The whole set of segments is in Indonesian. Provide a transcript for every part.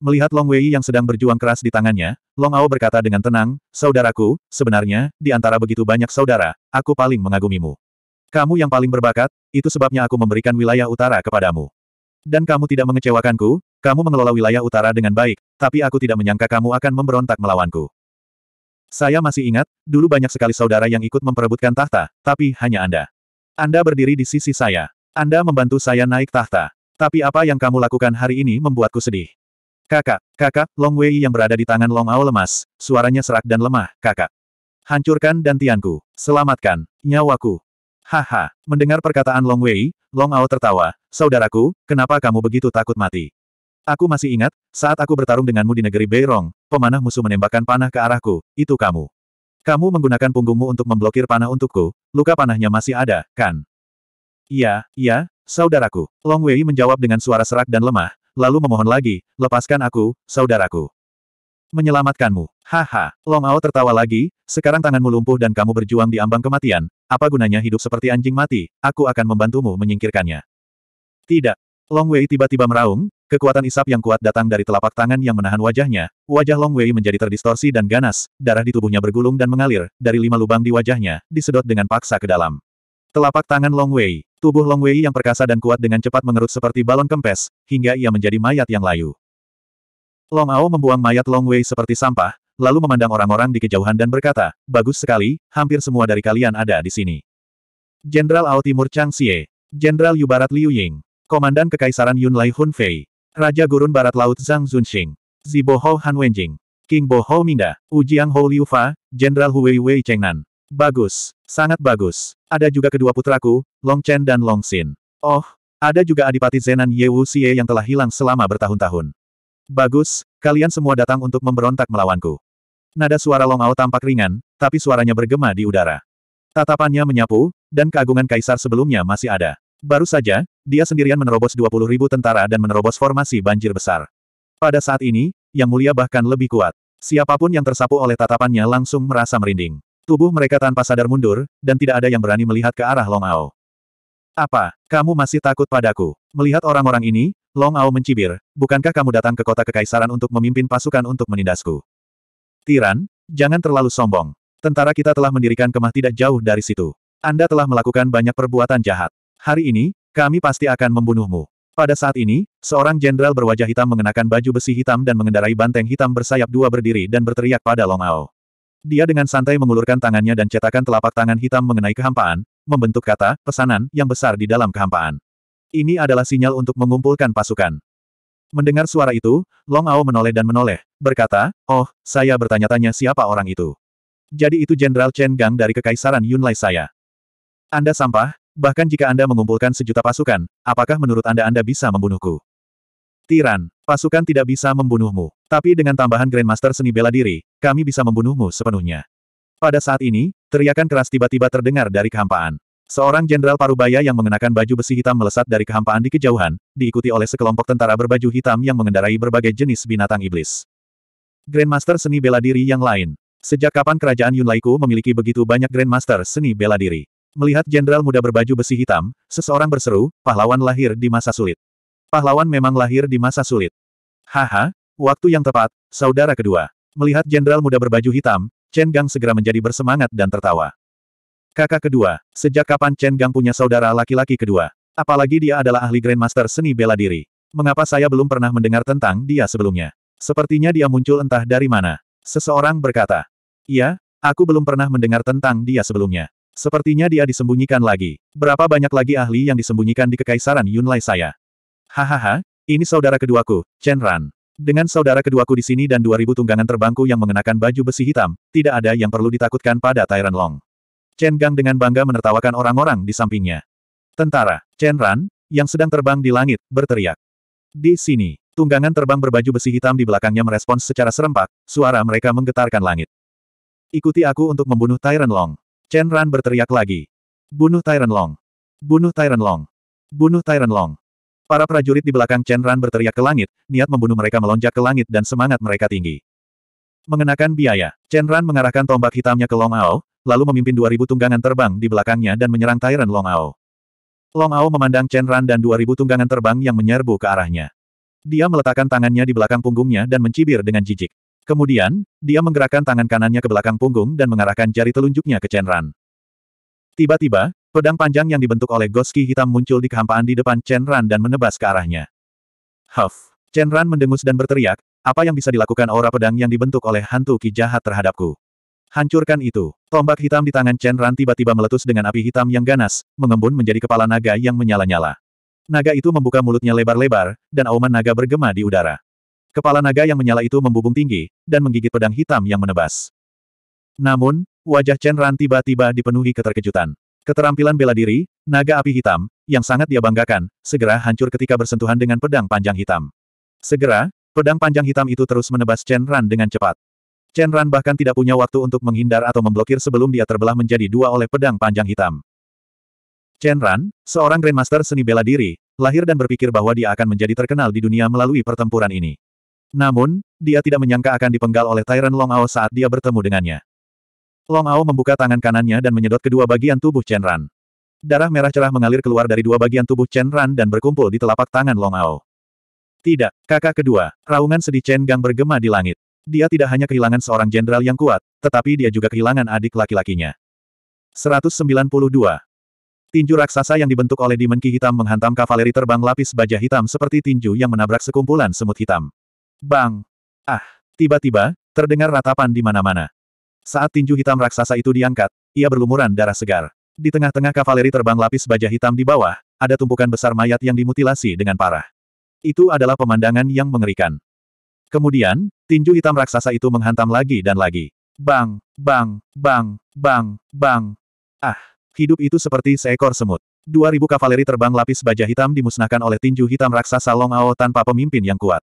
Melihat Long Wei yang sedang berjuang keras di tangannya, Long Ao berkata dengan tenang, Saudaraku, sebenarnya, di antara begitu banyak saudara, aku paling mengagumimu. Kamu yang paling berbakat, itu sebabnya aku memberikan wilayah utara kepadamu. Dan kamu tidak mengecewakanku, kamu mengelola wilayah utara dengan baik, tapi aku tidak menyangka kamu akan memberontak melawanku. Saya masih ingat, dulu banyak sekali saudara yang ikut memperebutkan tahta, tapi hanya Anda. Anda berdiri di sisi saya. Anda membantu saya naik tahta. Tapi apa yang kamu lakukan hari ini membuatku sedih. Kakak, kakak, Long Wei yang berada di tangan Long Ao lemas, suaranya serak dan lemah, kakak. Hancurkan dan dantianku, selamatkan, nyawaku. Haha, mendengar perkataan Long Wei, Long Ao tertawa, saudaraku, kenapa kamu begitu takut mati? Aku masih ingat, saat aku bertarung denganmu di negeri Beirong, pemanah musuh menembakkan panah ke arahku, itu kamu. Kamu menggunakan punggungmu untuk memblokir panah untukku, luka panahnya masih ada, kan? Iya, iya, saudaraku. Long Wei menjawab dengan suara serak dan lemah, lalu memohon lagi, lepaskan aku, saudaraku. Menyelamatkanmu. Haha, Long Ao tertawa lagi, sekarang tanganmu lumpuh dan kamu berjuang di ambang kematian, apa gunanya hidup seperti anjing mati, aku akan membantumu menyingkirkannya. Tidak. Long Wei tiba-tiba meraung, kekuatan isap yang kuat datang dari telapak tangan yang menahan wajahnya, wajah Long Wei menjadi terdistorsi dan ganas, darah di tubuhnya bergulung dan mengalir, dari lima lubang di wajahnya, disedot dengan paksa ke dalam. Telapak tangan Long Wei. Tubuh Long Wei yang perkasa dan kuat dengan cepat mengerut seperti balon kempes, hingga ia menjadi mayat yang layu. Long Ao membuang mayat Long Wei seperti sampah, lalu memandang orang-orang di kejauhan dan berkata, Bagus sekali, hampir semua dari kalian ada di sini. Jenderal Ao Timur Chang Xie. Jenderal Yu Barat Liu Ying. Komandan Kekaisaran Yun Lai Hun Fei. Raja Gurun Barat Laut Zhang Zunxing. Zibo Hou Han Wenjing. King Bo Hou Minda. Ujiang Hou Liu Fa. Jenderal Hu Wei Wei Cheng Nan. Bagus. Sangat bagus. Ada juga kedua putraku, Long Chen dan Long Xin. Oh, ada juga Adipati Zenan Ye Wu Xie yang telah hilang selama bertahun-tahun. Bagus, kalian semua datang untuk memberontak melawanku. Nada suara Long Ao tampak ringan, tapi suaranya bergema di udara. Tatapannya menyapu, dan keagungan kaisar sebelumnya masih ada. Baru saja, dia sendirian menerobos 20 ribu tentara dan menerobos formasi banjir besar. Pada saat ini, Yang Mulia bahkan lebih kuat. Siapapun yang tersapu oleh tatapannya langsung merasa merinding. Tubuh mereka tanpa sadar mundur, dan tidak ada yang berani melihat ke arah Long Ao. Apa, kamu masih takut padaku? Melihat orang-orang ini, Long Ao mencibir, bukankah kamu datang ke kota kekaisaran untuk memimpin pasukan untuk menindasku? Tiran, jangan terlalu sombong. Tentara kita telah mendirikan kemah tidak jauh dari situ. Anda telah melakukan banyak perbuatan jahat. Hari ini, kami pasti akan membunuhmu. Pada saat ini, seorang jenderal berwajah hitam mengenakan baju besi hitam dan mengendarai banteng hitam bersayap dua berdiri dan berteriak pada Long Ao. Dia dengan santai mengulurkan tangannya dan cetakan telapak tangan hitam mengenai kehampaan, membentuk kata, pesanan, yang besar di dalam kehampaan. Ini adalah sinyal untuk mengumpulkan pasukan. Mendengar suara itu, Long Ao menoleh dan menoleh, berkata, Oh, saya bertanya-tanya siapa orang itu. Jadi itu Jenderal Chen Gang dari Kekaisaran Yunlai saya. Anda sampah, bahkan jika Anda mengumpulkan sejuta pasukan, apakah menurut Anda Anda bisa membunuhku? Tiran, pasukan tidak bisa membunuhmu. Tapi dengan tambahan Grandmaster seni bela diri, kami bisa membunuhmu sepenuhnya. Pada saat ini, teriakan keras tiba-tiba terdengar dari kehampaan. Seorang jenderal parubaya yang mengenakan baju besi hitam melesat dari kehampaan di kejauhan, diikuti oleh sekelompok tentara berbaju hitam yang mengendarai berbagai jenis binatang iblis. Grandmaster seni bela diri yang lain. Sejak kapan kerajaan Yunlaiku memiliki begitu banyak Grandmaster seni bela diri? Melihat jenderal muda berbaju besi hitam, seseorang berseru, pahlawan lahir di masa sulit. Pahlawan memang lahir di masa sulit. Haha, Waktu yang tepat, saudara kedua. Melihat jenderal muda berbaju hitam, Chen Gang segera menjadi bersemangat dan tertawa. Kakak kedua, sejak kapan Chen Gang punya saudara laki-laki kedua? Apalagi dia adalah ahli Grandmaster seni bela diri. Mengapa saya belum pernah mendengar tentang dia sebelumnya? Sepertinya dia muncul entah dari mana. Seseorang berkata. Iya, aku belum pernah mendengar tentang dia sebelumnya. Sepertinya dia disembunyikan lagi. Berapa banyak lagi ahli yang disembunyikan di kekaisaran Yunlai saya? Hahaha, ini saudara keduaku, Chen Ran. Dengan saudara keduaku di sini dan 2000 tunggangan terbangku yang mengenakan baju besi hitam, tidak ada yang perlu ditakutkan pada Tyrant Long. Chen Gang dengan bangga menertawakan orang-orang di sampingnya. Tentara, Chen Ran, yang sedang terbang di langit, berteriak. Di sini, tunggangan terbang berbaju besi hitam di belakangnya merespons secara serempak, suara mereka menggetarkan langit. Ikuti aku untuk membunuh Tyrant Long. Chen Ran berteriak lagi. Bunuh Tyrant Long. Bunuh Tyrant Long. Bunuh Tyrant Long. Para prajurit di belakang Chen Ran berteriak ke langit, niat membunuh mereka melonjak ke langit dan semangat mereka tinggi. Mengenakan biaya, Chen Ran mengarahkan tombak hitamnya ke Long Ao, lalu memimpin 2000 tunggangan terbang di belakangnya dan menyerang Tyrant Long Ao. Long Ao memandang Chen Ran dan 2000 tunggangan terbang yang menyerbu ke arahnya. Dia meletakkan tangannya di belakang punggungnya dan mencibir dengan jijik. Kemudian, dia menggerakkan tangan kanannya ke belakang punggung dan mengarahkan jari telunjuknya ke Chen Ran. Tiba-tiba, Pedang panjang yang dibentuk oleh Goski hitam muncul di kehampaan di depan Chen Ran dan menebas ke arahnya. Huff! Chen Ran mendengus dan berteriak, apa yang bisa dilakukan aura pedang yang dibentuk oleh hantu ki jahat terhadapku? Hancurkan itu. Tombak hitam di tangan Chen Ran tiba-tiba meletus dengan api hitam yang ganas, mengembun menjadi kepala naga yang menyala-nyala. Naga itu membuka mulutnya lebar-lebar, dan auman naga bergema di udara. Kepala naga yang menyala itu membubung tinggi, dan menggigit pedang hitam yang menebas. Namun, wajah Chen Ran tiba-tiba dipenuhi keterkejutan. Keterampilan bela diri, naga api hitam, yang sangat dia banggakan, segera hancur ketika bersentuhan dengan pedang panjang hitam. Segera, pedang panjang hitam itu terus menebas Chen Ran dengan cepat. Chen Ran bahkan tidak punya waktu untuk menghindar atau memblokir sebelum dia terbelah menjadi dua oleh pedang panjang hitam. Chen Ran, seorang Grandmaster seni bela diri, lahir dan berpikir bahwa dia akan menjadi terkenal di dunia melalui pertempuran ini. Namun, dia tidak menyangka akan dipenggal oleh Tyrant Longao saat dia bertemu dengannya. Long Ao membuka tangan kanannya dan menyedot kedua bagian tubuh Chen Ran. Darah merah cerah mengalir keluar dari dua bagian tubuh Chen Ran dan berkumpul di telapak tangan Long Ao. Tidak, kakak kedua, raungan sedih Chen Gang bergema di langit. Dia tidak hanya kehilangan seorang jenderal yang kuat, tetapi dia juga kehilangan adik laki-lakinya. 192. Tinju raksasa yang dibentuk oleh Demon Ki Hitam menghantam kavaleri terbang lapis baja hitam seperti tinju yang menabrak sekumpulan semut hitam. Bang! Ah! Tiba-tiba, terdengar ratapan di mana-mana. Saat tinju hitam raksasa itu diangkat, ia berlumuran darah segar. Di tengah-tengah kavaleri terbang lapis baja hitam di bawah, ada tumpukan besar mayat yang dimutilasi dengan parah. Itu adalah pemandangan yang mengerikan. Kemudian, tinju hitam raksasa itu menghantam lagi dan lagi. Bang, bang, bang, bang, bang. Ah, hidup itu seperti seekor semut. 2000 kavaleri terbang lapis baja hitam dimusnahkan oleh tinju hitam raksasa Long Ao tanpa pemimpin yang kuat.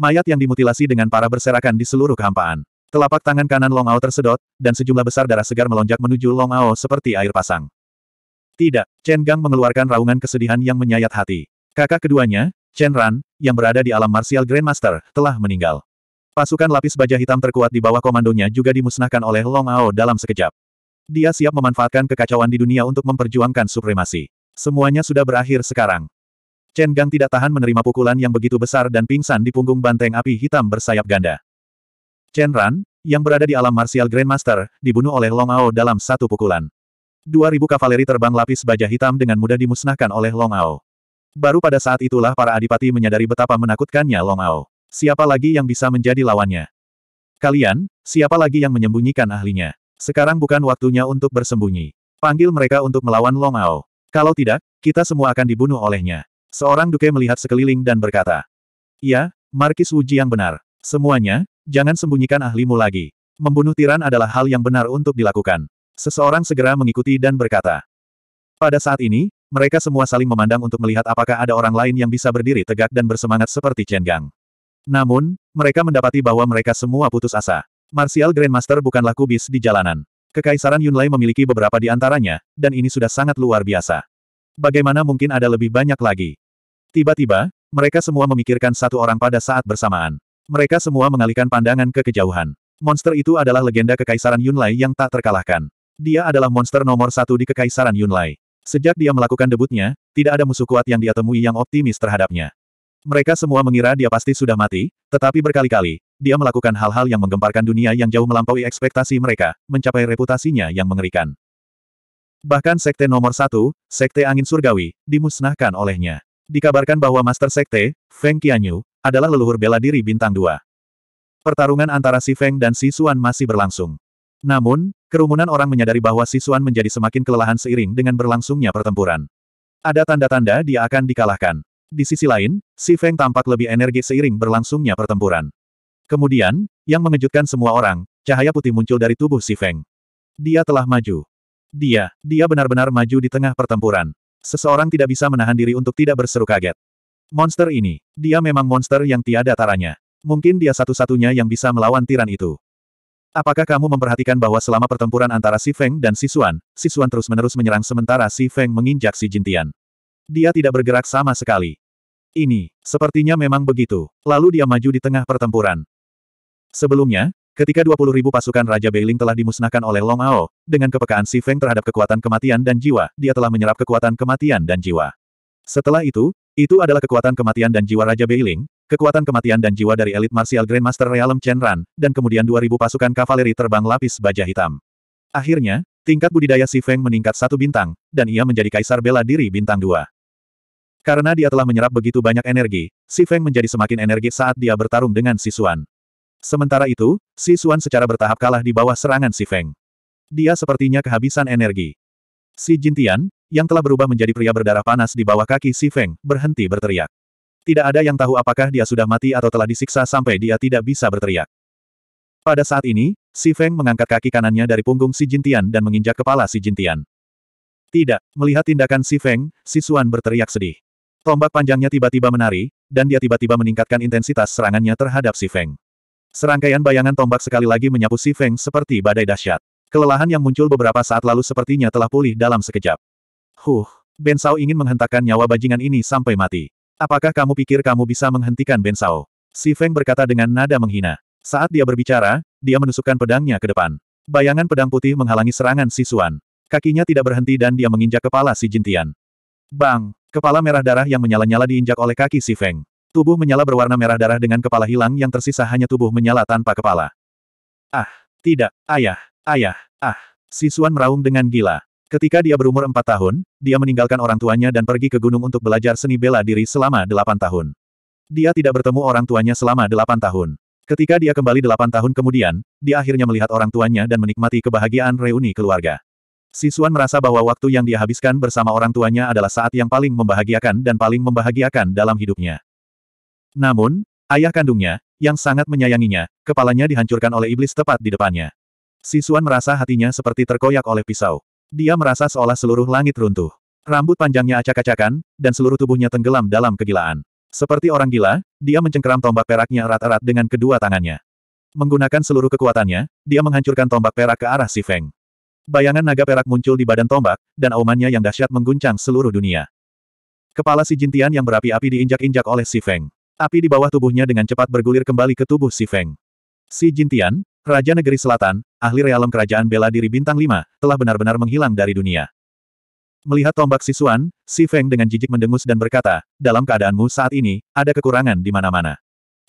Mayat yang dimutilasi dengan parah berserakan di seluruh kehampaan. Telapak tangan kanan Long Ao tersedot, dan sejumlah besar darah segar melonjak menuju Long Ao seperti air pasang. Tidak, Chen Gang mengeluarkan raungan kesedihan yang menyayat hati. Kakak keduanya, Chen Ran, yang berada di alam martial Grandmaster, telah meninggal. Pasukan lapis baja hitam terkuat di bawah komandonya juga dimusnahkan oleh Long Ao dalam sekejap. Dia siap memanfaatkan kekacauan di dunia untuk memperjuangkan supremasi. Semuanya sudah berakhir sekarang. Chen Gang tidak tahan menerima pukulan yang begitu besar dan pingsan di punggung banteng api hitam bersayap ganda. Chen Ran, yang berada di alam Martial Grandmaster, dibunuh oleh Long Ao dalam satu pukulan. 2000 kavaleri terbang lapis baja hitam dengan mudah dimusnahkan oleh Long Ao. Baru pada saat itulah para adipati menyadari betapa menakutkannya Long Ao. Siapa lagi yang bisa menjadi lawannya? Kalian, siapa lagi yang menyembunyikan ahlinya? Sekarang bukan waktunya untuk bersembunyi. Panggil mereka untuk melawan Long Ao. Kalau tidak, kita semua akan dibunuh olehnya. Seorang duke melihat sekeliling dan berkata, Ya, Markis Wuji yang benar. Semuanya, Jangan sembunyikan ahlimu lagi. Membunuh tiran adalah hal yang benar untuk dilakukan. Seseorang segera mengikuti dan berkata. Pada saat ini, mereka semua saling memandang untuk melihat apakah ada orang lain yang bisa berdiri tegak dan bersemangat seperti Chen Gang. Namun, mereka mendapati bahwa mereka semua putus asa. Martial Grandmaster bukanlah kubis di jalanan. Kekaisaran Yunlai memiliki beberapa di antaranya, dan ini sudah sangat luar biasa. Bagaimana mungkin ada lebih banyak lagi? Tiba-tiba, mereka semua memikirkan satu orang pada saat bersamaan. Mereka semua mengalihkan pandangan ke kejauhan. Monster itu adalah legenda Kekaisaran Yunlai yang tak terkalahkan. Dia adalah monster nomor satu di Kekaisaran Yunlai. Sejak dia melakukan debutnya, tidak ada musuh kuat yang dia temui yang optimis terhadapnya. Mereka semua mengira dia pasti sudah mati, tetapi berkali-kali, dia melakukan hal-hal yang menggemparkan dunia yang jauh melampaui ekspektasi mereka, mencapai reputasinya yang mengerikan. Bahkan Sekte nomor satu, Sekte Angin Surgawi, dimusnahkan olehnya. Dikabarkan bahwa Master Sekte, Feng Qianyu, adalah leluhur bela diri bintang dua. Pertarungan antara Si Feng dan Si Xuan masih berlangsung. Namun, kerumunan orang menyadari bahwa Si Xuan menjadi semakin kelelahan seiring dengan berlangsungnya pertempuran. Ada tanda-tanda dia akan dikalahkan. Di sisi lain, Si Feng tampak lebih energi seiring berlangsungnya pertempuran. Kemudian, yang mengejutkan semua orang, cahaya putih muncul dari tubuh Si Feng. Dia telah maju. Dia, dia benar-benar maju di tengah pertempuran. Seseorang tidak bisa menahan diri untuk tidak berseru kaget. Monster ini, dia memang monster yang tiada taranya. Mungkin dia satu-satunya yang bisa melawan tiran itu. Apakah kamu memperhatikan bahwa selama pertempuran antara Si Feng dan Si Xuan, Si Xuan terus-menerus menyerang sementara Si Feng menginjak Si Jintian. Dia tidak bergerak sama sekali. Ini, sepertinya memang begitu. Lalu dia maju di tengah pertempuran. Sebelumnya, ketika 20.000 pasukan Raja Beiling telah dimusnahkan oleh Long Ao, dengan kepekaan Si Feng terhadap kekuatan kematian dan jiwa, dia telah menyerap kekuatan kematian dan jiwa. Setelah itu, itu adalah kekuatan kematian dan jiwa Raja Beiling, kekuatan kematian dan jiwa dari elit martial Grandmaster Realm Chen Ran, dan kemudian 2000 pasukan kavaleri terbang lapis baja hitam. Akhirnya, tingkat budidaya Si Feng meningkat satu bintang, dan ia menjadi kaisar bela diri bintang dua. Karena dia telah menyerap begitu banyak energi, Si Feng menjadi semakin energi saat dia bertarung dengan Si Xuan. Sementara itu, Si Xuan secara bertahap kalah di bawah serangan Si Feng. Dia sepertinya kehabisan energi. Si Jintian, yang telah berubah menjadi pria berdarah panas di bawah kaki Si Feng, berhenti berteriak. Tidak ada yang tahu apakah dia sudah mati atau telah disiksa sampai dia tidak bisa berteriak. Pada saat ini, Si Feng mengangkat kaki kanannya dari punggung Si Jintian dan menginjak kepala Si Jintian. Tidak, melihat tindakan Si Feng, Si Xuan berteriak sedih. Tombak panjangnya tiba-tiba menari, dan dia tiba-tiba meningkatkan intensitas serangannya terhadap Si Feng. Serangkaian bayangan tombak sekali lagi menyapu Si Feng seperti badai dahsyat. Kelelahan yang muncul beberapa saat lalu sepertinya telah pulih dalam sekejap. Huh, Ben Sao ingin menghentakkan nyawa bajingan ini sampai mati. Apakah kamu pikir kamu bisa menghentikan Ben Sao? Si Feng berkata dengan nada menghina. Saat dia berbicara, dia menusukkan pedangnya ke depan. Bayangan pedang putih menghalangi serangan si Suan. Kakinya tidak berhenti dan dia menginjak kepala si Jintian. Bang! Kepala merah darah yang menyala-nyala diinjak oleh kaki si Feng. Tubuh menyala berwarna merah darah dengan kepala hilang yang tersisa hanya tubuh menyala tanpa kepala. Ah, tidak, ayah, ayah, ah. Si Suan meraung dengan gila. Ketika dia berumur empat tahun, dia meninggalkan orang tuanya dan pergi ke gunung untuk belajar seni bela diri selama delapan tahun. Dia tidak bertemu orang tuanya selama delapan tahun. Ketika dia kembali delapan tahun kemudian, dia akhirnya melihat orang tuanya dan menikmati kebahagiaan reuni keluarga. Sisuan merasa bahwa waktu yang dia habiskan bersama orang tuanya adalah saat yang paling membahagiakan dan paling membahagiakan dalam hidupnya. Namun, ayah kandungnya, yang sangat menyayanginya, kepalanya dihancurkan oleh iblis tepat di depannya. Sisuan merasa hatinya seperti terkoyak oleh pisau. Dia merasa seolah seluruh langit runtuh. Rambut panjangnya acak-acakan, dan seluruh tubuhnya tenggelam dalam kegilaan. Seperti orang gila, dia mencengkeram tombak peraknya erat-erat dengan kedua tangannya. Menggunakan seluruh kekuatannya, dia menghancurkan tombak perak ke arah si Feng. Bayangan naga perak muncul di badan tombak, dan aumannya yang dahsyat mengguncang seluruh dunia. Kepala si Jintian yang berapi-api diinjak-injak oleh si Feng. Api di bawah tubuhnya dengan cepat bergulir kembali ke tubuh si Feng. Si Jintian, Raja Negeri Selatan, ahli realem kerajaan bela diri bintang 5, telah benar-benar menghilang dari dunia. Melihat tombak Sisuan, Si Feng dengan jijik mendengus dan berkata, dalam keadaanmu saat ini, ada kekurangan di mana-mana.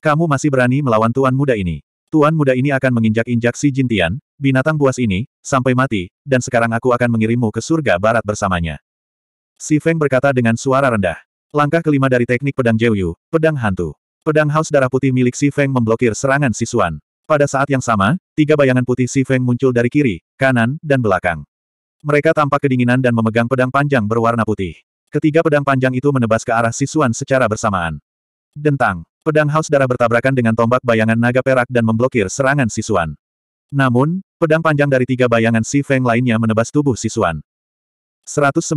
Kamu masih berani melawan tuan muda ini. Tuan muda ini akan menginjak-injak si Jintian, binatang buas ini, sampai mati, dan sekarang aku akan mengirimmu ke surga barat bersamanya. Si Feng berkata dengan suara rendah. Langkah kelima dari teknik pedang Jeyu, pedang hantu. Pedang haus darah putih milik Si Feng memblokir serangan Sisuan. Pada saat yang sama, tiga bayangan putih Si Feng muncul dari kiri, kanan, dan belakang. Mereka tampak kedinginan dan memegang pedang panjang berwarna putih. Ketiga pedang panjang itu menebas ke arah Sisuan secara bersamaan. Dentang, pedang haus darah bertabrakan dengan tombak bayangan naga perak dan memblokir serangan Sisuan. Namun, pedang panjang dari tiga bayangan Si Feng lainnya menebas tubuh Sisuan. 193.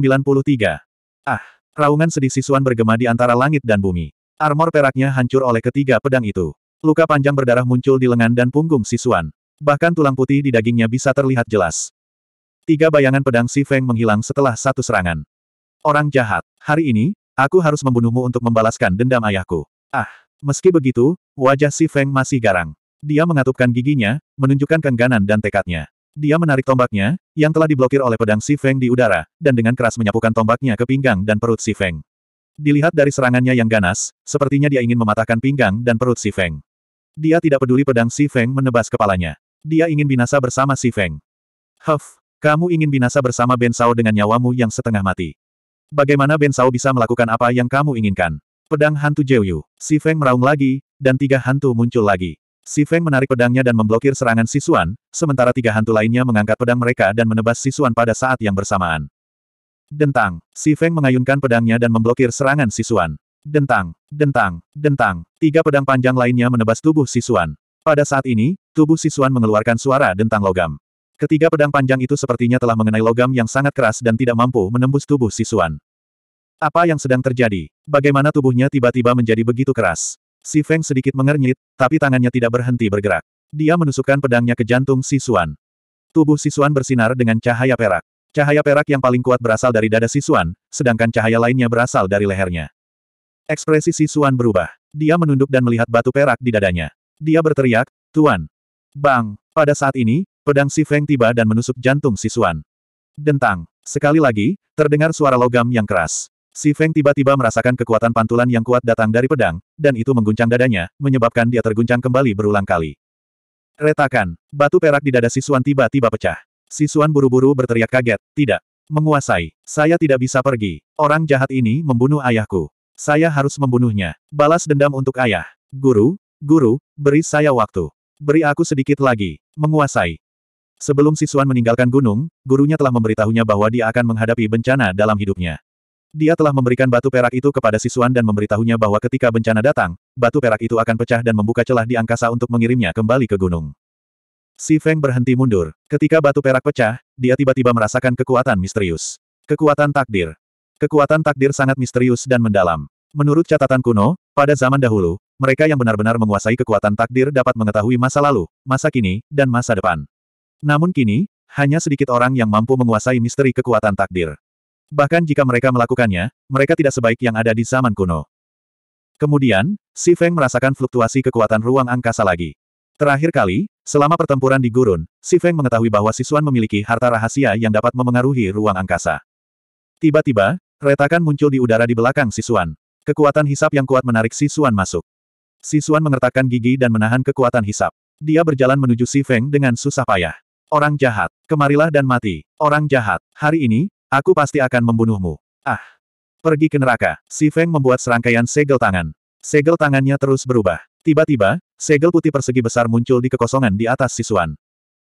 Ah, raungan sedih Sisuan bergema di antara langit dan bumi. Armor peraknya hancur oleh ketiga pedang itu. Luka panjang berdarah muncul di lengan dan punggung Sisuan. Bahkan tulang putih di dagingnya bisa terlihat jelas. Tiga bayangan pedang Si Feng menghilang setelah satu serangan. Orang jahat, hari ini, aku harus membunuhmu untuk membalaskan dendam ayahku. Ah, meski begitu, wajah Si Feng masih garang. Dia mengatupkan giginya, menunjukkan kengganan dan tekadnya. Dia menarik tombaknya, yang telah diblokir oleh pedang Si Feng di udara, dan dengan keras menyapukan tombaknya ke pinggang dan perut Si Feng. Dilihat dari serangannya yang ganas, sepertinya dia ingin mematahkan pinggang dan perut Si Feng. Dia tidak peduli pedang Si Feng menebas kepalanya. Dia ingin binasa bersama Si Feng. Huff, kamu ingin binasa bersama Ben Sao dengan nyawamu yang setengah mati. Bagaimana Ben Sao bisa melakukan apa yang kamu inginkan? Pedang hantu Jeyu, Si Feng meraung lagi, dan tiga hantu muncul lagi. Si Feng menarik pedangnya dan memblokir serangan Sisuan, sementara tiga hantu lainnya mengangkat pedang mereka dan menebas Sisuan pada saat yang bersamaan. Dentang, Si Feng mengayunkan pedangnya dan memblokir serangan Sisuan. Dentang, dentang, dentang, tiga pedang panjang lainnya menebas tubuh Sisuan. Pada saat ini, tubuh Sisuan mengeluarkan suara dentang logam. Ketiga pedang panjang itu sepertinya telah mengenai logam yang sangat keras dan tidak mampu menembus tubuh Sisuan. Apa yang sedang terjadi? Bagaimana tubuhnya tiba-tiba menjadi begitu keras? Si Feng sedikit mengernyit, tapi tangannya tidak berhenti bergerak. Dia menusukkan pedangnya ke jantung Sisuan. Tubuh Sisuan bersinar dengan cahaya perak. Cahaya perak yang paling kuat berasal dari dada Sisuan, sedangkan cahaya lainnya berasal dari lehernya. Ekspresi Si Sisuan berubah. Dia menunduk dan melihat batu perak di dadanya. Dia berteriak, Tuan. Bang! Pada saat ini, pedang Si Feng tiba dan menusuk jantung Si Sisuan. Dentang. Sekali lagi, terdengar suara logam yang keras. Si Feng tiba-tiba merasakan kekuatan pantulan yang kuat datang dari pedang, dan itu mengguncang dadanya, menyebabkan dia terguncang kembali berulang kali. Retakan. Batu perak di dada Si Sisuan tiba-tiba pecah. Si Sisuan buru-buru berteriak kaget, tidak. Menguasai. Saya tidak bisa pergi. Orang jahat ini membunuh ayahku. Saya harus membunuhnya. Balas dendam untuk ayah. Guru, guru, beri saya waktu. Beri aku sedikit lagi. Menguasai. Sebelum Sisuan meninggalkan gunung, gurunya telah memberitahunya bahwa dia akan menghadapi bencana dalam hidupnya. Dia telah memberikan batu perak itu kepada Sisuan dan memberitahunya bahwa ketika bencana datang, batu perak itu akan pecah dan membuka celah di angkasa untuk mengirimnya kembali ke gunung. Si Feng berhenti mundur. Ketika batu perak pecah, dia tiba-tiba merasakan kekuatan misterius. Kekuatan takdir. Kekuatan takdir sangat misterius dan mendalam. Menurut catatan kuno, pada zaman dahulu, mereka yang benar-benar menguasai kekuatan takdir dapat mengetahui masa lalu, masa kini, dan masa depan. Namun kini, hanya sedikit orang yang mampu menguasai misteri kekuatan takdir. Bahkan jika mereka melakukannya, mereka tidak sebaik yang ada di zaman kuno. Kemudian, Si Feng merasakan fluktuasi kekuatan ruang angkasa lagi. Terakhir kali, selama pertempuran di gurun, Si Feng mengetahui bahwa Sisuan memiliki harta rahasia yang dapat memengaruhi ruang angkasa. Tiba-tiba, Retakan muncul di udara di belakang Sisuan. Kekuatan hisap yang kuat menarik Sisuan masuk. Sisuan mengertakkan gigi dan menahan kekuatan hisap. Dia berjalan menuju Si Feng dengan susah payah. Orang jahat, kemarilah dan mati. Orang jahat, hari ini, aku pasti akan membunuhmu. Ah! Pergi ke neraka. Si Feng membuat serangkaian segel tangan. Segel tangannya terus berubah. Tiba-tiba, segel putih persegi besar muncul di kekosongan di atas Sisuan.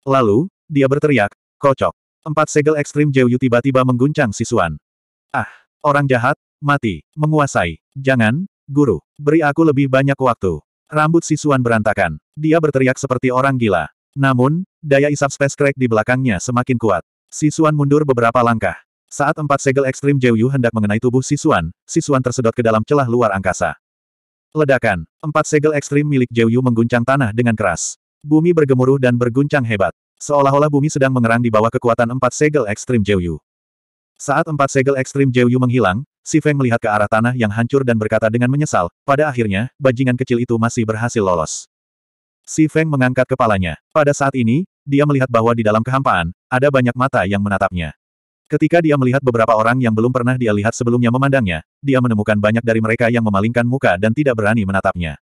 Lalu, dia berteriak, kocok. Empat segel ekstrim Jeyu tiba-tiba mengguncang Sisuan. Ah! Orang jahat, mati, menguasai. Jangan, guru, beri aku lebih banyak waktu. Rambut Sisuan berantakan. Dia berteriak seperti orang gila. Namun, daya isap space crack di belakangnya semakin kuat. Sisuan mundur beberapa langkah. Saat empat segel ekstrim Jeyu hendak mengenai tubuh Sisuan, Sisuan tersedot ke dalam celah luar angkasa. Ledakan. Empat segel ekstrim milik Jeyu mengguncang tanah dengan keras. Bumi bergemuruh dan berguncang hebat. Seolah-olah bumi sedang mengerang di bawah kekuatan empat segel ekstrim Jeyu. Saat empat segel ekstrim Yu menghilang, Si Feng melihat ke arah tanah yang hancur dan berkata dengan menyesal, pada akhirnya, bajingan kecil itu masih berhasil lolos. Si Feng mengangkat kepalanya. Pada saat ini, dia melihat bahwa di dalam kehampaan, ada banyak mata yang menatapnya. Ketika dia melihat beberapa orang yang belum pernah dia lihat sebelumnya memandangnya, dia menemukan banyak dari mereka yang memalingkan muka dan tidak berani menatapnya.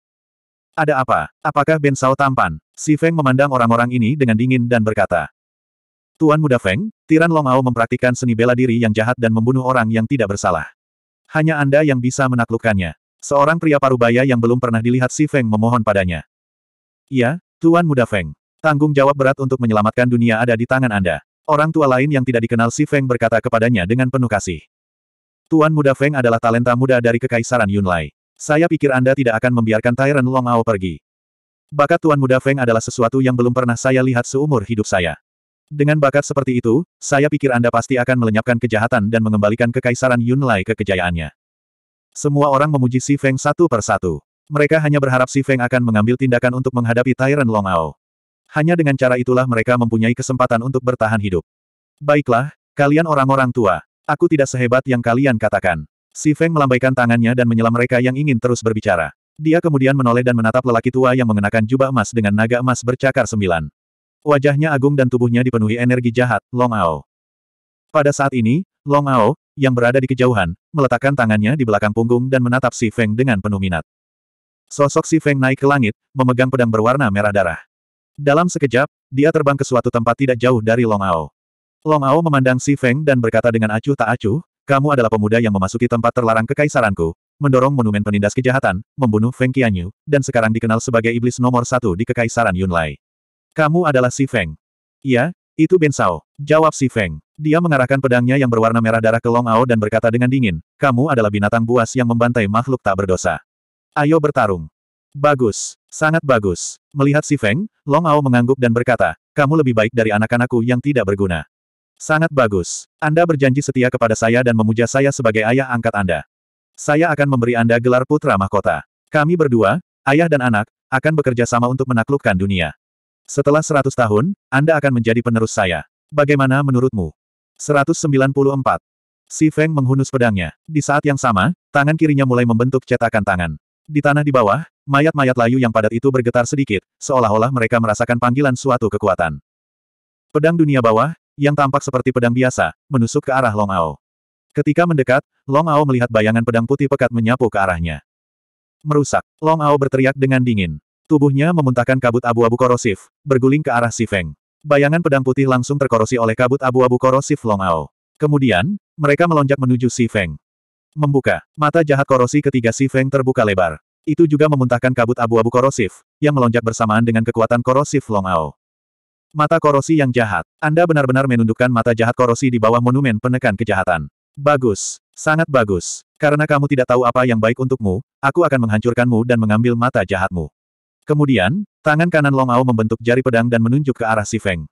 Ada apa? Apakah Ben Sao tampan? Si Feng memandang orang-orang ini dengan dingin dan berkata, Tuan Muda Feng, Tiran Long Ao mempraktikkan seni bela diri yang jahat dan membunuh orang yang tidak bersalah. Hanya Anda yang bisa menaklukkannya. Seorang pria parubaya yang belum pernah dilihat si Feng memohon padanya. Iya, Tuan Muda Feng. Tanggung jawab berat untuk menyelamatkan dunia ada di tangan Anda. Orang tua lain yang tidak dikenal si Feng berkata kepadanya dengan penuh kasih. Tuan Muda Feng adalah talenta muda dari Kekaisaran Yunlai. Saya pikir Anda tidak akan membiarkan Tyrant Ao pergi. Bakat Tuan Muda Feng adalah sesuatu yang belum pernah saya lihat seumur hidup saya. Dengan bakat seperti itu, saya pikir Anda pasti akan melenyapkan kejahatan dan mengembalikan kekaisaran Yunlai ke kejayaannya. Semua orang memuji Si Feng satu per satu. Mereka hanya berharap Si Feng akan mengambil tindakan untuk menghadapi Tyrant Ao. Hanya dengan cara itulah mereka mempunyai kesempatan untuk bertahan hidup. Baiklah, kalian orang-orang tua. Aku tidak sehebat yang kalian katakan. Si Feng melambaikan tangannya dan menyela mereka yang ingin terus berbicara. Dia kemudian menoleh dan menatap lelaki tua yang mengenakan jubah emas dengan naga emas bercakar sembilan. Wajahnya agung dan tubuhnya dipenuhi energi jahat, Long Ao. Pada saat ini, Long Ao, yang berada di kejauhan, meletakkan tangannya di belakang punggung dan menatap Si Feng dengan penuh minat. Sosok Si Feng naik ke langit, memegang pedang berwarna merah darah. Dalam sekejap, dia terbang ke suatu tempat tidak jauh dari Long Ao. Long Ao memandang Si Feng dan berkata dengan acuh tak acuh, kamu adalah pemuda yang memasuki tempat terlarang kekaisaranku, mendorong monumen penindas kejahatan, membunuh Feng Qianyu, dan sekarang dikenal sebagai iblis nomor satu di Kekaisaran Yunlai. Kamu adalah Si Feng. Iya, itu Ben Sao. Jawab Si Feng. Dia mengarahkan pedangnya yang berwarna merah darah ke Long Ao dan berkata dengan dingin, kamu adalah binatang buas yang membantai makhluk tak berdosa. Ayo bertarung. Bagus. Sangat bagus. Melihat Si Feng, Long Ao mengangguk dan berkata, kamu lebih baik dari anak-anakku yang tidak berguna. Sangat bagus. Anda berjanji setia kepada saya dan memuja saya sebagai ayah angkat Anda. Saya akan memberi Anda gelar putra mahkota. Kami berdua, ayah dan anak, akan bekerja sama untuk menaklukkan dunia. Setelah seratus tahun, Anda akan menjadi penerus saya. Bagaimana menurutmu? 194. Si Feng menghunus pedangnya. Di saat yang sama, tangan kirinya mulai membentuk cetakan tangan. Di tanah di bawah, mayat-mayat layu yang padat itu bergetar sedikit, seolah-olah mereka merasakan panggilan suatu kekuatan. Pedang dunia bawah, yang tampak seperti pedang biasa, menusuk ke arah Long Ao. Ketika mendekat, Long Ao melihat bayangan pedang putih pekat menyapu ke arahnya. Merusak, Long Ao berteriak dengan dingin. Tubuhnya memuntahkan kabut abu-abu korosif, berguling ke arah Si Feng. Bayangan pedang putih langsung terkorosi oleh kabut abu-abu korosif Long Ao. Kemudian, mereka melonjak menuju Si Feng. Membuka, mata jahat korosi ketiga Si Feng terbuka lebar. Itu juga memuntahkan kabut abu-abu korosif, yang melonjak bersamaan dengan kekuatan korosif Long Ao. Mata korosi yang jahat. Anda benar-benar menundukkan mata jahat korosi di bawah monumen penekan kejahatan. Bagus. Sangat bagus. Karena kamu tidak tahu apa yang baik untukmu, aku akan menghancurkanmu dan mengambil mata jahatmu. Kemudian, tangan kanan Long Ao membentuk jari pedang dan menunjuk ke arah Si Feng.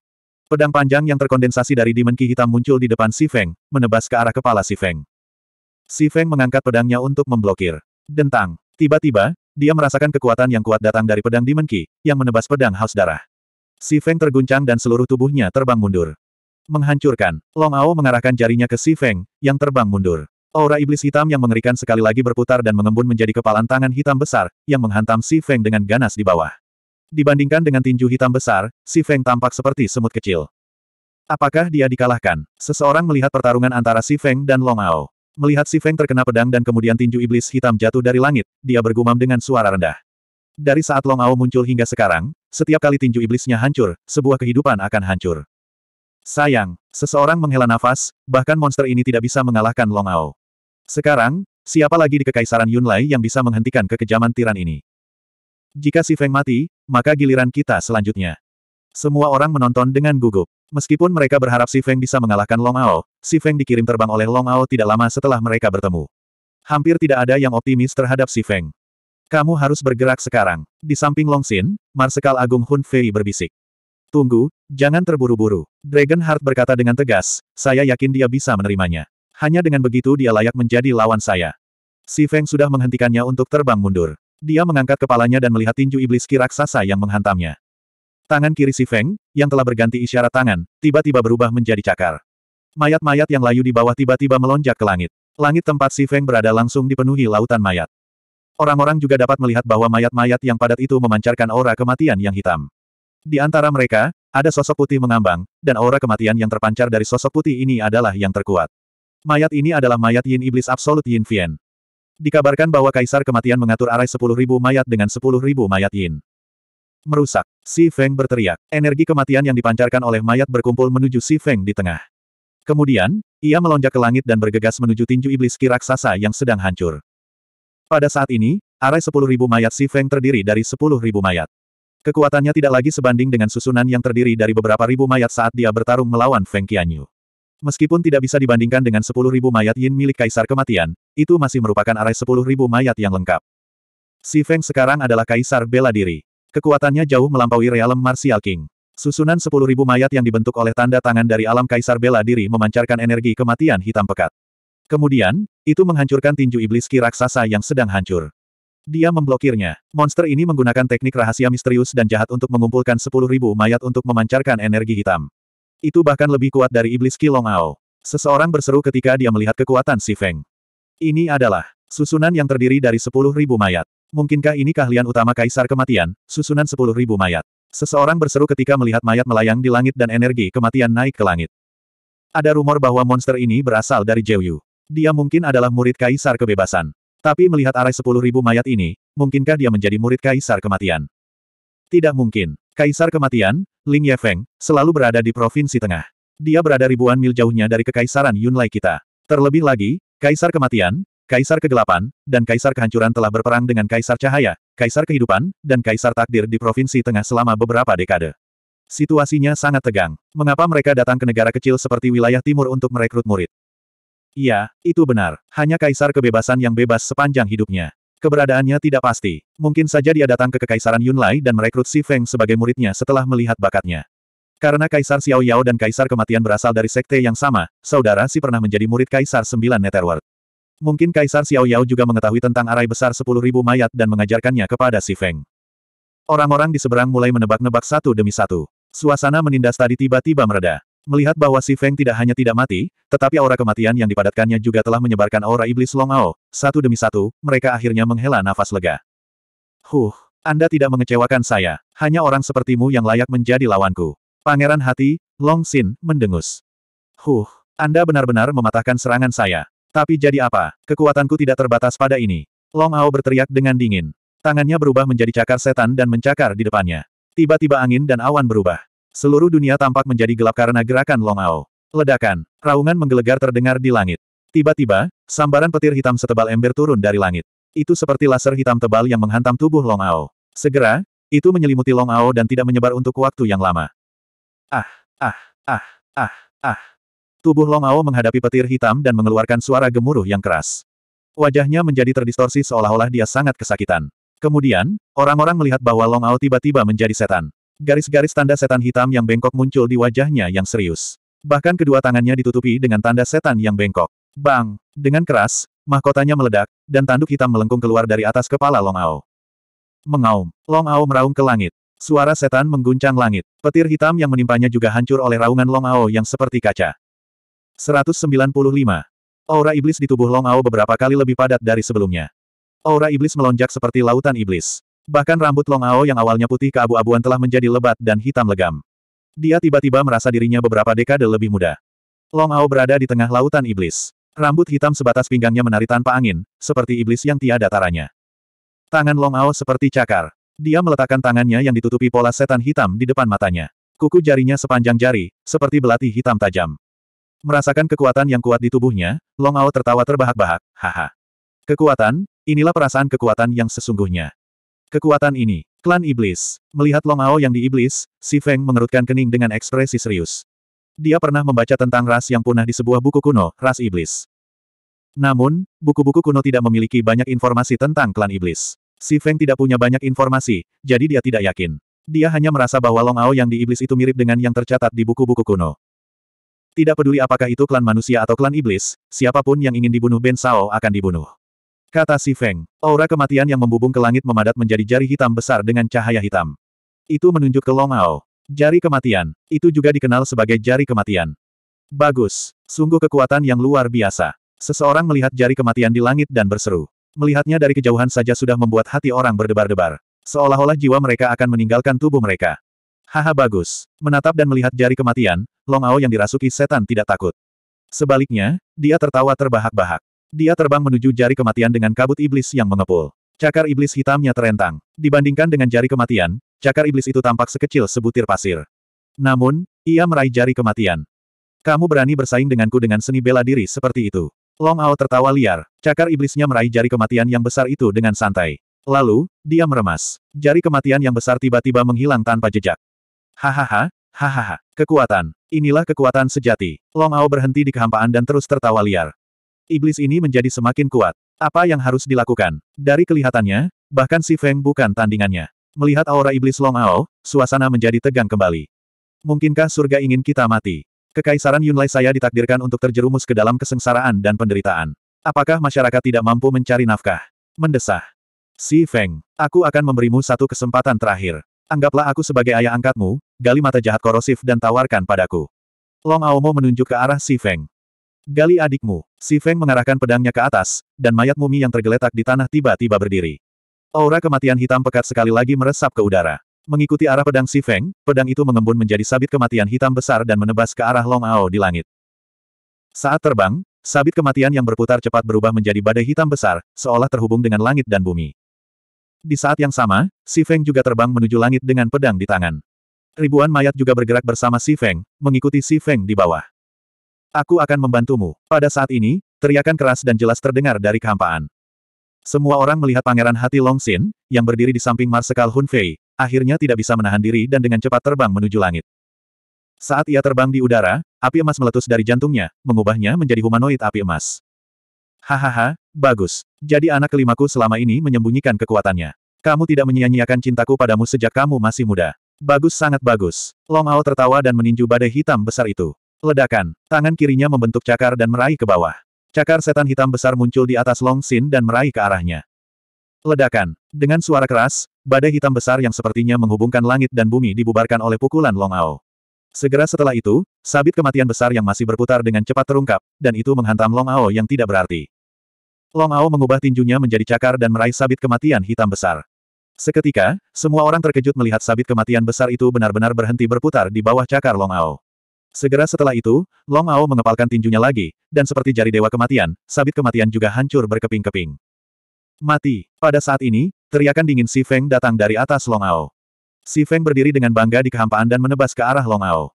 Pedang panjang yang terkondensasi dari Demon hitam muncul di depan Si Feng, menebas ke arah kepala Si Feng. Si Feng mengangkat pedangnya untuk memblokir. Dentang. Tiba-tiba, dia merasakan kekuatan yang kuat datang dari pedang Demon yang menebas pedang haus darah. Si Feng terguncang dan seluruh tubuhnya terbang mundur. Menghancurkan, Long Ao mengarahkan jarinya ke Si Feng, yang terbang mundur. Aura iblis hitam yang mengerikan sekali lagi berputar dan mengembun menjadi kepalan tangan hitam besar, yang menghantam Si Feng dengan ganas di bawah. Dibandingkan dengan tinju hitam besar, Si Feng tampak seperti semut kecil. Apakah dia dikalahkan? Seseorang melihat pertarungan antara Si Feng dan Long Ao. Melihat Si Feng terkena pedang dan kemudian tinju iblis hitam jatuh dari langit, dia bergumam dengan suara rendah. Dari saat Long Ao muncul hingga sekarang, setiap kali tinju iblisnya hancur, sebuah kehidupan akan hancur. Sayang, seseorang menghela nafas, bahkan monster ini tidak bisa mengalahkan Long Ao. Sekarang, siapa lagi di Kekaisaran Yunlai yang bisa menghentikan kekejaman tiran ini? Jika si Feng mati, maka giliran kita selanjutnya. Semua orang menonton dengan gugup. Meskipun mereka berharap si Feng bisa mengalahkan Long Ao, si Feng dikirim terbang oleh Long Ao tidak lama setelah mereka bertemu. Hampir tidak ada yang optimis terhadap si Feng. Kamu harus bergerak sekarang. Di samping Long Xin, Marsekal Agung Hun Fei berbisik. Tunggu, jangan terburu-buru. Dragon Heart berkata dengan tegas, saya yakin dia bisa menerimanya. Hanya dengan begitu dia layak menjadi lawan saya. Si Feng sudah menghentikannya untuk terbang mundur. Dia mengangkat kepalanya dan melihat tinju iblis ki raksasa yang menghantamnya. Tangan kiri si Feng, yang telah berganti isyarat tangan, tiba-tiba berubah menjadi cakar. Mayat-mayat yang layu di bawah tiba-tiba melonjak ke langit. Langit tempat si Feng berada langsung dipenuhi lautan mayat. Orang-orang juga dapat melihat bahwa mayat-mayat yang padat itu memancarkan aura kematian yang hitam. Di antara mereka, ada sosok putih mengambang, dan aura kematian yang terpancar dari sosok putih ini adalah yang terkuat. Mayat ini adalah mayat Yin Iblis Absolut Yin Vien. Dikabarkan bahwa Kaisar Kematian mengatur arai 10.000 mayat dengan 10.000 mayat Yin. Merusak. Si Feng berteriak. Energi kematian yang dipancarkan oleh mayat berkumpul menuju Si Feng di tengah. Kemudian, ia melonjak ke langit dan bergegas menuju tinju iblis ki raksasa yang sedang hancur. Pada saat ini, arai 10.000 mayat Si Feng terdiri dari 10.000 mayat. Kekuatannya tidak lagi sebanding dengan susunan yang terdiri dari beberapa ribu mayat saat dia bertarung melawan Feng Qianyu. Meskipun tidak bisa dibandingkan dengan 10.000 mayat yin milik kaisar kematian, itu masih merupakan arai 10.000 mayat yang lengkap. Si Feng sekarang adalah kaisar bela diri. Kekuatannya jauh melampaui realem Martial King. Susunan 10.000 mayat yang dibentuk oleh tanda tangan dari alam kaisar bela diri memancarkan energi kematian hitam pekat. Kemudian, itu menghancurkan tinju iblis ki raksasa yang sedang hancur. Dia memblokirnya. Monster ini menggunakan teknik rahasia misterius dan jahat untuk mengumpulkan 10.000 mayat untuk memancarkan energi hitam. Itu bahkan lebih kuat dari iblis Kilongao. Seseorang berseru ketika dia melihat kekuatan si Feng. Ini adalah susunan yang terdiri dari sepuluh ribu mayat. Mungkinkah ini keahlian utama Kaisar Kematian, susunan sepuluh ribu mayat? Seseorang berseru ketika melihat mayat melayang di langit dan energi kematian naik ke langit. Ada rumor bahwa monster ini berasal dari Jeyu. Dia mungkin adalah murid Kaisar Kebebasan. Tapi melihat arah ribu mayat ini, mungkinkah dia menjadi murid Kaisar Kematian? Tidak mungkin. Kaisar kematian, Ling Yefeng, selalu berada di provinsi tengah. Dia berada ribuan mil jauhnya dari kekaisaran Yunlai kita. Terlebih lagi, Kaisar kematian, Kaisar kegelapan, dan Kaisar kehancuran telah berperang dengan Kaisar cahaya, Kaisar kehidupan, dan Kaisar takdir di provinsi tengah selama beberapa dekade. Situasinya sangat tegang. Mengapa mereka datang ke negara kecil seperti wilayah timur untuk merekrut murid? Iya, itu benar. Hanya Kaisar kebebasan yang bebas sepanjang hidupnya. Keberadaannya tidak pasti. Mungkin saja dia datang ke Kekaisaran Yunlai dan merekrut Si Feng sebagai muridnya setelah melihat bakatnya. Karena Kaisar Xiao Yao dan Kaisar Kematian berasal dari sekte yang sama, saudara Si pernah menjadi murid Kaisar Sembilan Netherworld. Mungkin Kaisar Xiao Yao juga mengetahui tentang arai besar sepuluh ribu mayat dan mengajarkannya kepada Si Feng. Orang-orang di seberang mulai menebak-nebak satu demi satu. Suasana menindas tadi tiba-tiba mereda. Melihat bahwa si Feng tidak hanya tidak mati, tetapi aura kematian yang dipadatkannya juga telah menyebarkan aura iblis Long Ao. satu demi satu, mereka akhirnya menghela nafas lega. Huh, Anda tidak mengecewakan saya, hanya orang sepertimu yang layak menjadi lawanku. Pangeran Hati, Long Xin, mendengus. Huh, Anda benar-benar mematahkan serangan saya. Tapi jadi apa, kekuatanku tidak terbatas pada ini. Long Ao berteriak dengan dingin. Tangannya berubah menjadi cakar setan dan mencakar di depannya. Tiba-tiba angin dan awan berubah. Seluruh dunia tampak menjadi gelap karena gerakan Long Ao. Ledakan, raungan menggelegar terdengar di langit. Tiba-tiba, sambaran petir hitam setebal ember turun dari langit. Itu seperti laser hitam tebal yang menghantam tubuh Long Ao. Segera, itu menyelimuti Long Ao dan tidak menyebar untuk waktu yang lama. Ah, ah, ah, ah, ah. Tubuh Long Ao menghadapi petir hitam dan mengeluarkan suara gemuruh yang keras. Wajahnya menjadi terdistorsi seolah-olah dia sangat kesakitan. Kemudian, orang-orang melihat bahwa Long Ao tiba-tiba menjadi setan. Garis-garis tanda setan hitam yang bengkok muncul di wajahnya yang serius. Bahkan kedua tangannya ditutupi dengan tanda setan yang bengkok. Bang! Dengan keras, mahkotanya meledak, dan tanduk hitam melengkung keluar dari atas kepala Long Ao. Mengaum. Long Ao meraung ke langit. Suara setan mengguncang langit. Petir hitam yang menimpanya juga hancur oleh raungan Long Ao yang seperti kaca. 195. Aura iblis di tubuh Long Ao beberapa kali lebih padat dari sebelumnya. Aura iblis melonjak seperti lautan iblis. Bahkan rambut Long Ao yang awalnya putih ke abu abuan telah menjadi lebat dan hitam legam. Dia tiba-tiba merasa dirinya beberapa dekade lebih muda. Long Ao berada di tengah lautan iblis. Rambut hitam sebatas pinggangnya menari tanpa angin, seperti iblis yang tiada taranya. Tangan Long Ao seperti cakar. Dia meletakkan tangannya yang ditutupi pola setan hitam di depan matanya. Kuku jarinya sepanjang jari, seperti belati hitam tajam. Merasakan kekuatan yang kuat di tubuhnya, Long Ao tertawa terbahak-bahak, haha. Kekuatan, inilah perasaan kekuatan yang sesungguhnya. Kekuatan ini. Klan Iblis. Melihat Long Ao yang di Iblis, Si Feng mengerutkan kening dengan ekspresi serius. Dia pernah membaca tentang ras yang punah di sebuah buku kuno, ras Iblis. Namun, buku-buku kuno tidak memiliki banyak informasi tentang klan Iblis. Si Feng tidak punya banyak informasi, jadi dia tidak yakin. Dia hanya merasa bahwa Long Ao yang di iblis itu mirip dengan yang tercatat di buku-buku kuno. Tidak peduli apakah itu klan manusia atau klan iblis, siapapun yang ingin dibunuh Ben Sao akan dibunuh. Kata si Feng. Aura kematian yang membubung ke langit memadat menjadi jari hitam besar dengan cahaya hitam. Itu menunjuk ke Long Ao. Jari kematian. Itu juga dikenal sebagai jari kematian. Bagus. Sungguh kekuatan yang luar biasa. Seseorang melihat jari kematian di langit dan berseru. Melihatnya dari kejauhan saja sudah membuat hati orang berdebar-debar. Seolah-olah jiwa mereka akan meninggalkan tubuh mereka. Haha bagus. Menatap dan melihat jari kematian, Long Ao yang dirasuki setan tidak takut. Sebaliknya, dia tertawa terbahak-bahak. Dia terbang menuju jari kematian dengan kabut iblis yang mengepul. Cakar iblis hitamnya terentang. Dibandingkan dengan jari kematian, cakar iblis itu tampak sekecil sebutir pasir. Namun, ia meraih jari kematian. Kamu berani bersaing denganku dengan seni bela diri seperti itu. Long Ao tertawa liar. Cakar iblisnya meraih jari kematian yang besar itu dengan santai. Lalu, dia meremas. Jari kematian yang besar tiba-tiba menghilang tanpa jejak. Hahaha, hahaha. Kekuatan. Inilah kekuatan sejati. Long Ao berhenti di kehampaan dan terus tertawa liar iblis ini menjadi semakin kuat. Apa yang harus dilakukan? Dari kelihatannya, bahkan si Feng bukan tandingannya. Melihat aura iblis Long Ao, suasana menjadi tegang kembali. Mungkinkah surga ingin kita mati? Kekaisaran Yunlai saya ditakdirkan untuk terjerumus ke dalam kesengsaraan dan penderitaan. Apakah masyarakat tidak mampu mencari nafkah? Mendesah. Si Feng, aku akan memberimu satu kesempatan terakhir. Anggaplah aku sebagai ayah angkatmu, gali mata jahat korosif dan tawarkan padaku. Long Ao menunjuk ke arah Si Feng. Gali adikmu. Si Feng mengarahkan pedangnya ke atas, dan mayat mumi yang tergeletak di tanah tiba-tiba berdiri. Aura kematian hitam pekat sekali lagi meresap ke udara. Mengikuti arah pedang Si Feng, pedang itu mengembun menjadi sabit kematian hitam besar dan menebas ke arah Long Ao di langit. Saat terbang, sabit kematian yang berputar cepat berubah menjadi badai hitam besar, seolah terhubung dengan langit dan bumi. Di saat yang sama, Si Feng juga terbang menuju langit dengan pedang di tangan. Ribuan mayat juga bergerak bersama Si Feng, mengikuti Si Feng di bawah. Aku akan membantumu. Pada saat ini, teriakan keras dan jelas terdengar dari kehampaan. Semua orang melihat Pangeran Hati Long Longsin, yang berdiri di samping Marsekal Hun Fei, akhirnya tidak bisa menahan diri dan dengan cepat terbang menuju langit. Saat ia terbang di udara, api emas meletus dari jantungnya, mengubahnya menjadi humanoid api emas. Hahaha, bagus. Jadi anak kelimaku selama ini menyembunyikan kekuatannya. Kamu tidak menyia-nyiakan cintaku padamu sejak kamu masih muda. Bagus sangat bagus. Long Ao tertawa dan meninju badai hitam besar itu. Ledakan. Tangan kirinya membentuk cakar dan meraih ke bawah. Cakar setan hitam besar muncul di atas Long Sin dan meraih ke arahnya. Ledakan. Dengan suara keras, badai hitam besar yang sepertinya menghubungkan langit dan bumi dibubarkan oleh pukulan Long Ao. Segera setelah itu, sabit kematian besar yang masih berputar dengan cepat terungkap, dan itu menghantam Long Ao yang tidak berarti. Long Ao mengubah tinjunya menjadi cakar dan meraih sabit kematian hitam besar. Seketika, semua orang terkejut melihat sabit kematian besar itu benar-benar berhenti berputar di bawah cakar Long Ao. Segera setelah itu, Long Ao mengepalkan tinjunya lagi, dan seperti jari dewa kematian, sabit kematian juga hancur berkeping-keping. Mati. Pada saat ini, teriakan dingin Si Feng datang dari atas Long Ao. Si Feng berdiri dengan bangga di kehampaan dan menebas ke arah Long Ao.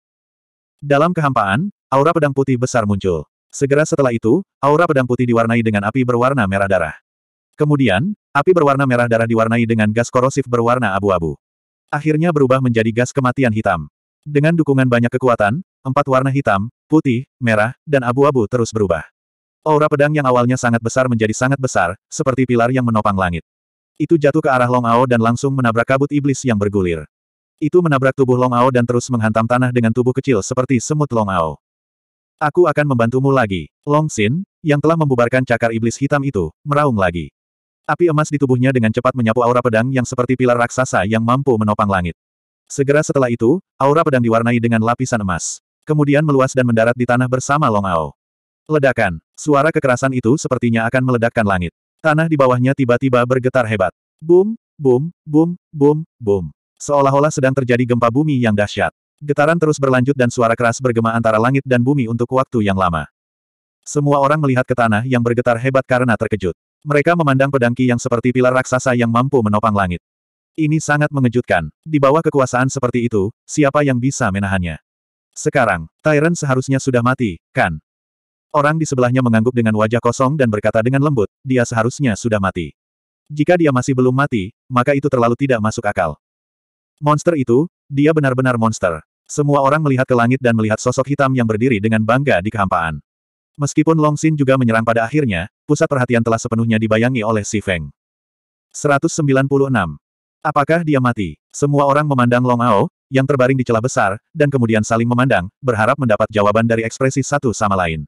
Dalam kehampaan, aura pedang putih besar muncul. Segera setelah itu, aura pedang putih diwarnai dengan api berwarna merah darah. Kemudian, api berwarna merah darah diwarnai dengan gas korosif berwarna abu-abu. Akhirnya berubah menjadi gas kematian hitam. Dengan dukungan banyak kekuatan, empat warna hitam, putih, merah, dan abu-abu terus berubah. Aura pedang yang awalnya sangat besar menjadi sangat besar, seperti pilar yang menopang langit. Itu jatuh ke arah Long Ao dan langsung menabrak kabut iblis yang bergulir. Itu menabrak tubuh Long Ao dan terus menghantam tanah dengan tubuh kecil seperti semut Long Ao. Aku akan membantumu lagi. Long Xin, yang telah membubarkan cakar iblis hitam itu, meraung lagi. Api emas di tubuhnya dengan cepat menyapu aura pedang yang seperti pilar raksasa yang mampu menopang langit. Segera setelah itu, aura pedang diwarnai dengan lapisan emas kemudian meluas dan mendarat di tanah bersama Long Ao. Ledakan. Suara kekerasan itu sepertinya akan meledakkan langit. Tanah di bawahnya tiba-tiba bergetar hebat. Boom, boom, boom, boom, boom. Seolah-olah sedang terjadi gempa bumi yang dahsyat. Getaran terus berlanjut dan suara keras bergema antara langit dan bumi untuk waktu yang lama. Semua orang melihat ke tanah yang bergetar hebat karena terkejut. Mereka memandang pedangki yang seperti pilar raksasa yang mampu menopang langit. Ini sangat mengejutkan. Di bawah kekuasaan seperti itu, siapa yang bisa menahannya? Sekarang, Tyrant seharusnya sudah mati, kan? Orang di sebelahnya mengangguk dengan wajah kosong dan berkata dengan lembut, dia seharusnya sudah mati. Jika dia masih belum mati, maka itu terlalu tidak masuk akal. Monster itu, dia benar-benar monster. Semua orang melihat ke langit dan melihat sosok hitam yang berdiri dengan bangga di kehampaan. Meskipun Long Xin juga menyerang pada akhirnya, pusat perhatian telah sepenuhnya dibayangi oleh Si Feng. 196. Apakah dia mati? Semua orang memandang Long Ao, yang terbaring di celah besar, dan kemudian saling memandang, berharap mendapat jawaban dari ekspresi satu sama lain.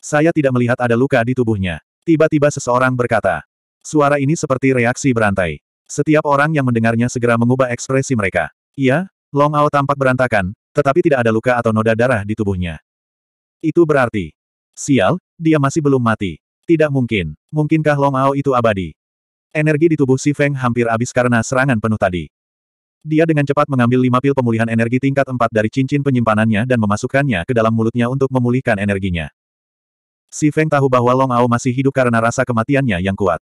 Saya tidak melihat ada luka di tubuhnya. Tiba-tiba seseorang berkata. Suara ini seperti reaksi berantai. Setiap orang yang mendengarnya segera mengubah ekspresi mereka. Iya, Long Ao tampak berantakan, tetapi tidak ada luka atau noda darah di tubuhnya. Itu berarti, sial, dia masih belum mati. Tidak mungkin. Mungkinkah Long Ao itu abadi? Energi di tubuh Si Feng hampir habis karena serangan penuh tadi. Dia dengan cepat mengambil lima pil pemulihan energi tingkat empat dari cincin penyimpanannya dan memasukkannya ke dalam mulutnya untuk memulihkan energinya. Si Feng tahu bahwa Long Ao masih hidup karena rasa kematiannya yang kuat.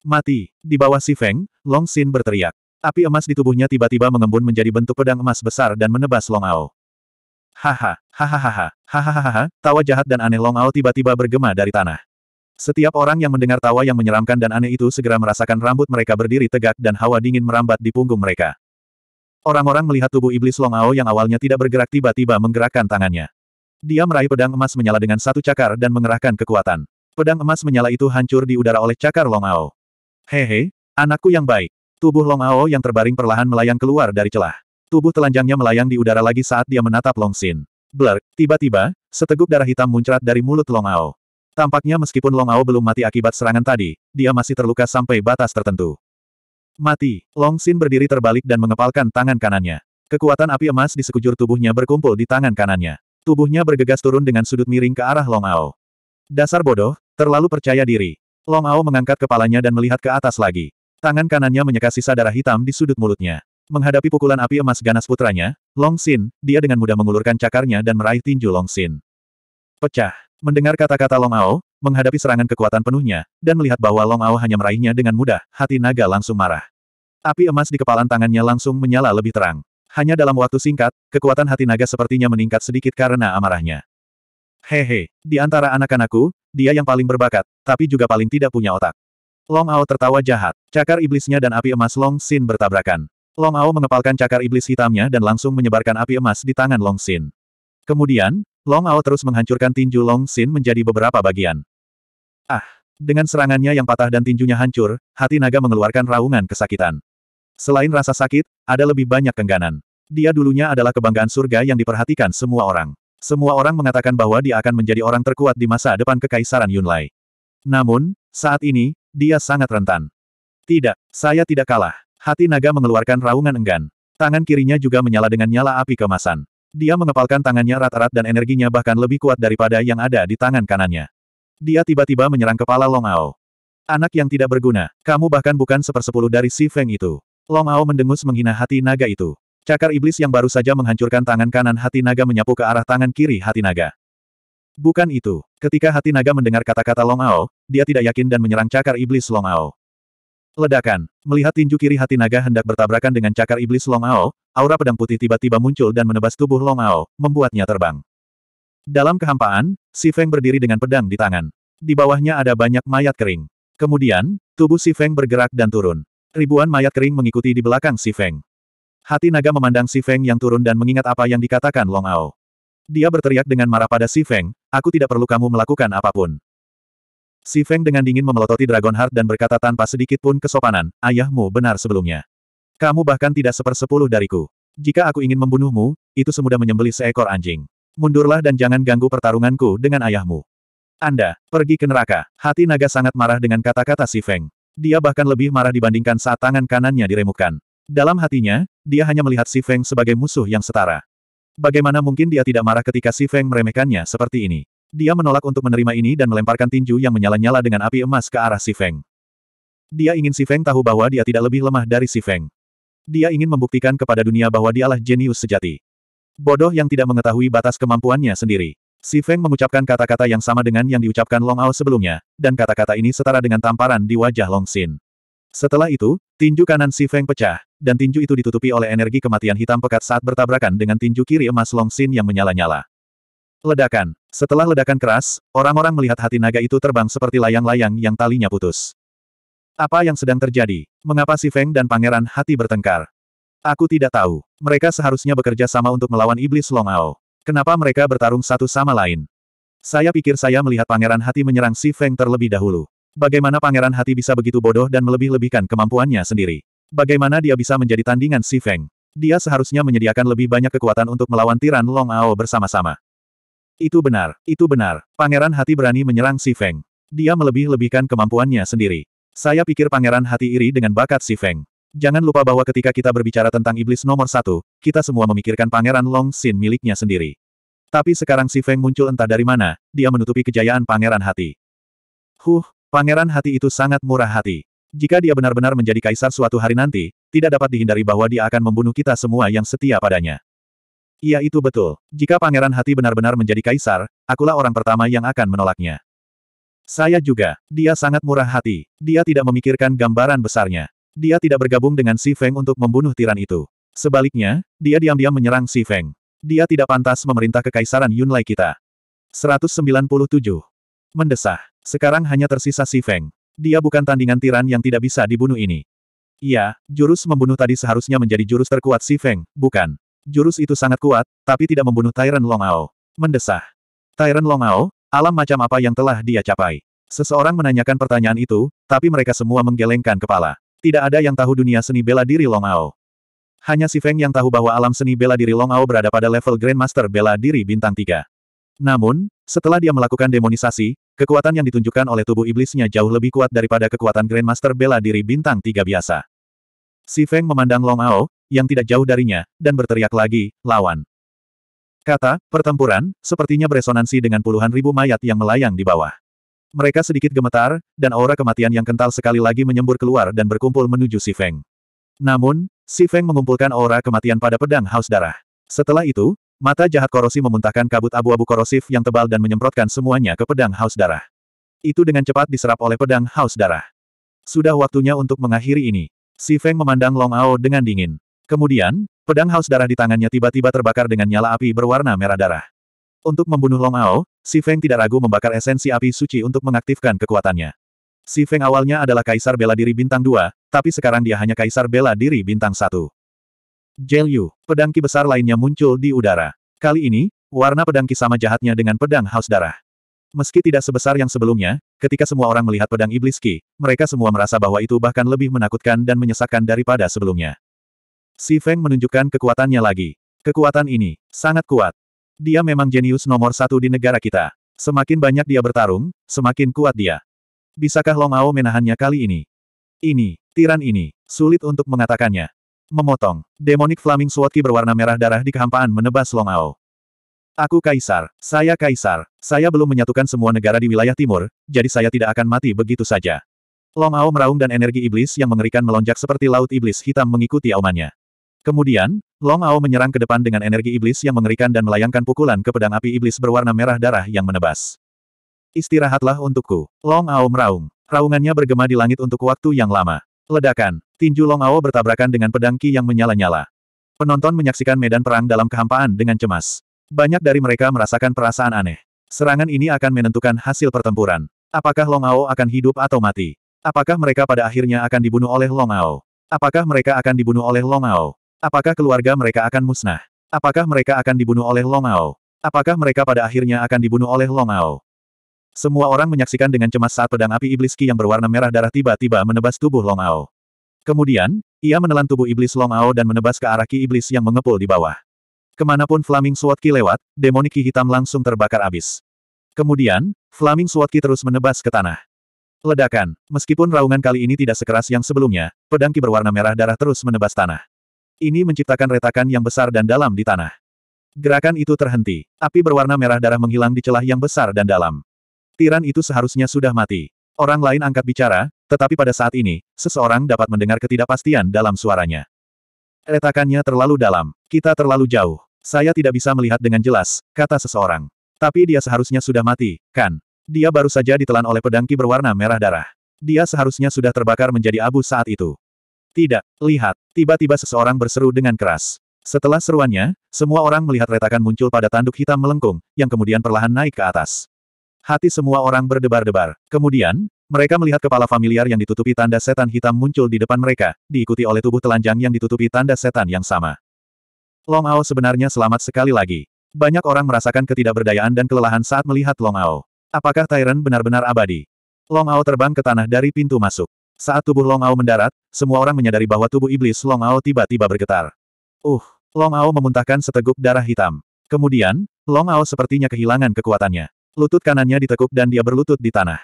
Mati. Di bawah si Feng, Long Xin berteriak. Api emas di tubuhnya tiba-tiba mengembun menjadi bentuk pedang emas besar dan menebas Long Ao. Haha, hahaha, hahaha, tawa jahat dan aneh Long Ao tiba-tiba bergema dari tanah. Setiap orang yang mendengar tawa yang menyeramkan dan aneh itu segera merasakan rambut mereka berdiri tegak dan hawa dingin merambat di punggung mereka. Orang-orang melihat tubuh iblis Long Ao yang awalnya tidak bergerak tiba-tiba menggerakkan tangannya. Dia meraih pedang emas menyala dengan satu cakar dan mengerahkan kekuatan. Pedang emas menyala itu hancur di udara oleh cakar Long Ao. Hehe, anakku yang baik. Tubuh Long Ao yang terbaring perlahan melayang keluar dari celah. Tubuh telanjangnya melayang di udara lagi saat dia menatap Long Xin. Blur, tiba-tiba, seteguk darah hitam muncrat dari mulut Long Ao. Tampaknya meskipun Long Ao belum mati akibat serangan tadi, dia masih terluka sampai batas tertentu. Mati. Long Xin berdiri terbalik dan mengepalkan tangan kanannya. Kekuatan api emas di sekujur tubuhnya berkumpul di tangan kanannya. Tubuhnya bergegas turun dengan sudut miring ke arah Long Ao. Dasar bodoh, terlalu percaya diri. Long Ao mengangkat kepalanya dan melihat ke atas lagi. Tangan kanannya menyeka sisa darah hitam di sudut mulutnya. Menghadapi pukulan api emas ganas putranya, Long Xin, dia dengan mudah mengulurkan cakarnya dan meraih tinju Long Xin. Pecah. Mendengar kata-kata Long Ao, Menghadapi serangan kekuatan penuhnya, dan melihat bahwa Long Ao hanya meraihnya dengan mudah, hati naga langsung marah. Api emas di kepalan tangannya langsung menyala lebih terang. Hanya dalam waktu singkat, kekuatan hati naga sepertinya meningkat sedikit karena amarahnya. Hehe, di antara anak-anakku, dia yang paling berbakat, tapi juga paling tidak punya otak. Long Ao tertawa jahat. Cakar iblisnya dan api emas Long Xin bertabrakan. Long Ao mengepalkan cakar iblis hitamnya dan langsung menyebarkan api emas di tangan Long Xin. Kemudian, Long Ao terus menghancurkan tinju Long Xin menjadi beberapa bagian. Ah! Dengan serangannya yang patah dan tinjunya hancur, hati naga mengeluarkan raungan kesakitan. Selain rasa sakit, ada lebih banyak kengganan. Dia dulunya adalah kebanggaan surga yang diperhatikan semua orang. Semua orang mengatakan bahwa dia akan menjadi orang terkuat di masa depan kekaisaran Yunlai. Namun, saat ini, dia sangat rentan. Tidak, saya tidak kalah. Hati naga mengeluarkan raungan enggan. Tangan kirinya juga menyala dengan nyala api kemasan. Dia mengepalkan tangannya rata rat dan energinya bahkan lebih kuat daripada yang ada di tangan kanannya. Dia tiba-tiba menyerang kepala Long Ao. Anak yang tidak berguna, kamu bahkan bukan sepersepuluh dari si Feng itu. Long Ao mendengus menghina hati naga itu. Cakar iblis yang baru saja menghancurkan tangan kanan hati naga menyapu ke arah tangan kiri hati naga. Bukan itu. Ketika hati naga mendengar kata-kata Long Ao, dia tidak yakin dan menyerang cakar iblis Long Ao. Ledakan. Melihat tinju kiri hati naga hendak bertabrakan dengan cakar iblis Long Ao, aura pedang putih tiba-tiba muncul dan menebas tubuh Long Ao, membuatnya terbang. Dalam kehampaan, Si Feng berdiri dengan pedang di tangan. Di bawahnya ada banyak mayat kering. Kemudian, tubuh Si Feng bergerak dan turun. Ribuan mayat kering mengikuti di belakang Si Feng. Hati naga memandang Si Feng yang turun dan mengingat apa yang dikatakan Long Ao. Dia berteriak dengan marah pada Si Feng, aku tidak perlu kamu melakukan apapun. Si Feng dengan dingin memelototi Dragon Heart dan berkata tanpa sedikit pun kesopanan, ayahmu benar sebelumnya. Kamu bahkan tidak sepersepuluh dariku. Jika aku ingin membunuhmu, itu semudah menyembelih seekor anjing mundurlah dan jangan ganggu pertarunganku dengan ayahmu. Anda, pergi ke neraka. Hati naga sangat marah dengan kata-kata si Feng. Dia bahkan lebih marah dibandingkan saat tangan kanannya diremukkan. Dalam hatinya, dia hanya melihat si Feng sebagai musuh yang setara. Bagaimana mungkin dia tidak marah ketika si Feng meremehkannya seperti ini? Dia menolak untuk menerima ini dan melemparkan tinju yang menyala-nyala dengan api emas ke arah si Feng. Dia ingin si Feng tahu bahwa dia tidak lebih lemah dari si Feng. Dia ingin membuktikan kepada dunia bahwa dialah jenius sejati. Bodoh yang tidak mengetahui batas kemampuannya sendiri. Si Feng mengucapkan kata-kata yang sama dengan yang diucapkan Long Ao sebelumnya, dan kata-kata ini setara dengan tamparan di wajah Long Xin. Setelah itu, tinju kanan Si Feng pecah, dan tinju itu ditutupi oleh energi kematian hitam pekat saat bertabrakan dengan tinju kiri emas Long Xin yang menyala-nyala. Ledakan. Setelah ledakan keras, orang-orang melihat hati naga itu terbang seperti layang-layang yang talinya putus. Apa yang sedang terjadi? Mengapa Si Feng dan Pangeran Hati bertengkar? Aku tidak tahu. Mereka seharusnya bekerja sama untuk melawan iblis Longao. Kenapa mereka bertarung satu sama lain? Saya pikir saya melihat pangeran hati menyerang Si Feng terlebih dahulu. Bagaimana pangeran hati bisa begitu bodoh dan melebih-lebihkan kemampuannya sendiri? Bagaimana dia bisa menjadi tandingan Si Feng? Dia seharusnya menyediakan lebih banyak kekuatan untuk melawan tiran Long Ao bersama-sama. Itu benar, itu benar. Pangeran hati berani menyerang Si Feng. Dia melebih-lebihkan kemampuannya sendiri. Saya pikir pangeran hati iri dengan bakat Si Feng. Jangan lupa bahwa ketika kita berbicara tentang iblis nomor satu, kita semua memikirkan pangeran Long Xin miliknya sendiri. Tapi sekarang si Feng muncul entah dari mana, dia menutupi kejayaan pangeran hati. Huh, pangeran hati itu sangat murah hati. Jika dia benar-benar menjadi kaisar suatu hari nanti, tidak dapat dihindari bahwa dia akan membunuh kita semua yang setia padanya. Iya itu betul. Jika pangeran hati benar-benar menjadi kaisar, akulah orang pertama yang akan menolaknya. Saya juga, dia sangat murah hati, dia tidak memikirkan gambaran besarnya. Dia tidak bergabung dengan Si Feng untuk membunuh tiran itu. Sebaliknya, dia diam-diam menyerang Si Feng. Dia tidak pantas memerintah kekaisaran Yunlai kita. 197. Mendesah. Sekarang hanya tersisa Si Feng. Dia bukan tandingan tiran yang tidak bisa dibunuh ini. Iya, jurus membunuh tadi seharusnya menjadi jurus terkuat Si Feng, bukan. Jurus itu sangat kuat, tapi tidak membunuh Tyrant Ao. Mendesah. Tyrant Ao, alam macam apa yang telah dia capai? Seseorang menanyakan pertanyaan itu, tapi mereka semua menggelengkan kepala. Tidak ada yang tahu dunia seni bela diri Long Ao. Hanya si Feng yang tahu bahwa alam seni bela diri Long Ao berada pada level Grandmaster bela diri bintang 3. Namun, setelah dia melakukan demonisasi, kekuatan yang ditunjukkan oleh tubuh iblisnya jauh lebih kuat daripada kekuatan Grandmaster bela diri bintang 3 biasa. Si Feng memandang Long Ao, yang tidak jauh darinya, dan berteriak lagi, lawan. Kata, pertempuran, sepertinya beresonansi dengan puluhan ribu mayat yang melayang di bawah. Mereka sedikit gemetar, dan aura kematian yang kental sekali lagi menyembur keluar dan berkumpul menuju Si Feng. Namun, Si Feng mengumpulkan aura kematian pada pedang haus darah. Setelah itu, mata jahat korosi memuntahkan kabut abu-abu korosif yang tebal dan menyemprotkan semuanya ke pedang haus darah. Itu dengan cepat diserap oleh pedang haus darah. Sudah waktunya untuk mengakhiri ini. Si Feng memandang Long Ao dengan dingin. Kemudian, pedang haus darah di tangannya tiba-tiba terbakar dengan nyala api berwarna merah darah. Untuk membunuh Long Ao, Si Feng tidak ragu membakar esensi api suci untuk mengaktifkan kekuatannya. Si Feng awalnya adalah kaisar bela diri bintang 2, tapi sekarang dia hanya kaisar bela diri bintang 1. Jel Yu, pedang ki besar lainnya muncul di udara. Kali ini, warna pedang ki sama jahatnya dengan pedang haus darah. Meski tidak sebesar yang sebelumnya, ketika semua orang melihat pedang iblis ki, mereka semua merasa bahwa itu bahkan lebih menakutkan dan menyesakkan daripada sebelumnya. Si Feng menunjukkan kekuatannya lagi. Kekuatan ini sangat kuat. Dia memang jenius nomor satu di negara kita. Semakin banyak dia bertarung, semakin kuat dia. Bisakah Long Ao menahannya kali ini? Ini, tiran ini, sulit untuk mengatakannya. Memotong, demonic flaming sword ki berwarna merah darah di kehampaan menebas Long Ao. Aku kaisar, saya kaisar, saya belum menyatukan semua negara di wilayah timur, jadi saya tidak akan mati begitu saja. Long Ao meraung dan energi iblis yang mengerikan melonjak seperti laut iblis hitam mengikuti aumannya. Kemudian, Long Ao menyerang ke depan dengan energi iblis yang mengerikan dan melayangkan pukulan ke pedang api iblis berwarna merah darah yang menebas. Istirahatlah untukku. Long Ao meraung. Raungannya bergema di langit untuk waktu yang lama. Ledakan. Tinju Long Ao bertabrakan dengan pedang Ki yang menyala-nyala. Penonton menyaksikan medan perang dalam kehampaan dengan cemas. Banyak dari mereka merasakan perasaan aneh. Serangan ini akan menentukan hasil pertempuran. Apakah Long Ao akan hidup atau mati? Apakah mereka pada akhirnya akan dibunuh oleh Long Ao? Apakah mereka akan dibunuh oleh Long Ao? Apakah keluarga mereka akan musnah? Apakah mereka akan dibunuh oleh Longao? Apakah mereka pada akhirnya akan dibunuh oleh Longao? Semua orang menyaksikan dengan cemas saat pedang api iblis Ki yang berwarna merah darah tiba-tiba menebas tubuh Longao. Kemudian, ia menelan tubuh iblis Longao dan menebas ke arah Ki iblis yang mengepul di bawah. Kemanapun Flaming Sword Ki lewat, demonik Ki hitam langsung terbakar abis. Kemudian, Flaming Sword Ki terus menebas ke tanah. Ledakan, meskipun raungan kali ini tidak sekeras yang sebelumnya, pedang Ki berwarna merah darah terus menebas tanah. Ini menciptakan retakan yang besar dan dalam di tanah. Gerakan itu terhenti. Api berwarna merah darah menghilang di celah yang besar dan dalam. Tiran itu seharusnya sudah mati. Orang lain angkat bicara, tetapi pada saat ini, seseorang dapat mendengar ketidakpastian dalam suaranya. Retakannya terlalu dalam. Kita terlalu jauh. Saya tidak bisa melihat dengan jelas, kata seseorang. Tapi dia seharusnya sudah mati, kan? Dia baru saja ditelan oleh pedangki berwarna merah darah. Dia seharusnya sudah terbakar menjadi abu saat itu. Tidak, lihat, tiba-tiba seseorang berseru dengan keras. Setelah seruannya, semua orang melihat retakan muncul pada tanduk hitam melengkung, yang kemudian perlahan naik ke atas. Hati semua orang berdebar-debar. Kemudian, mereka melihat kepala familiar yang ditutupi tanda setan hitam muncul di depan mereka, diikuti oleh tubuh telanjang yang ditutupi tanda setan yang sama. Long Ao sebenarnya selamat sekali lagi. Banyak orang merasakan ketidakberdayaan dan kelelahan saat melihat Long Ao. Apakah Tyrant benar-benar abadi? Long Ao terbang ke tanah dari pintu masuk. Saat tubuh Long Ao mendarat, semua orang menyadari bahwa tubuh iblis Long Ao tiba-tiba bergetar. Uh, Long Ao memuntahkan seteguk darah hitam. Kemudian, Long Ao sepertinya kehilangan kekuatannya. Lutut kanannya ditekuk dan dia berlutut di tanah.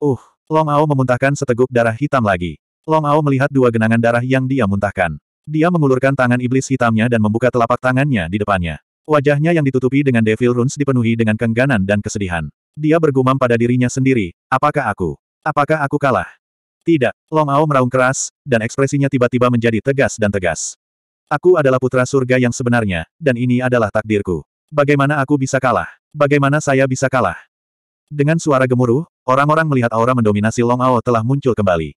Uh, Long Ao memuntahkan seteguk darah hitam lagi. Long Ao melihat dua genangan darah yang dia muntahkan. Dia mengulurkan tangan iblis hitamnya dan membuka telapak tangannya di depannya. Wajahnya yang ditutupi dengan devil runes dipenuhi dengan kengganan dan kesedihan. Dia bergumam pada dirinya sendiri, apakah aku? Apakah aku kalah? Tidak, Long Ao meraung keras, dan ekspresinya tiba-tiba menjadi tegas dan tegas. Aku adalah putra surga yang sebenarnya, dan ini adalah takdirku. Bagaimana aku bisa kalah? Bagaimana saya bisa kalah? Dengan suara gemuruh, orang-orang melihat aura mendominasi Long Ao telah muncul kembali.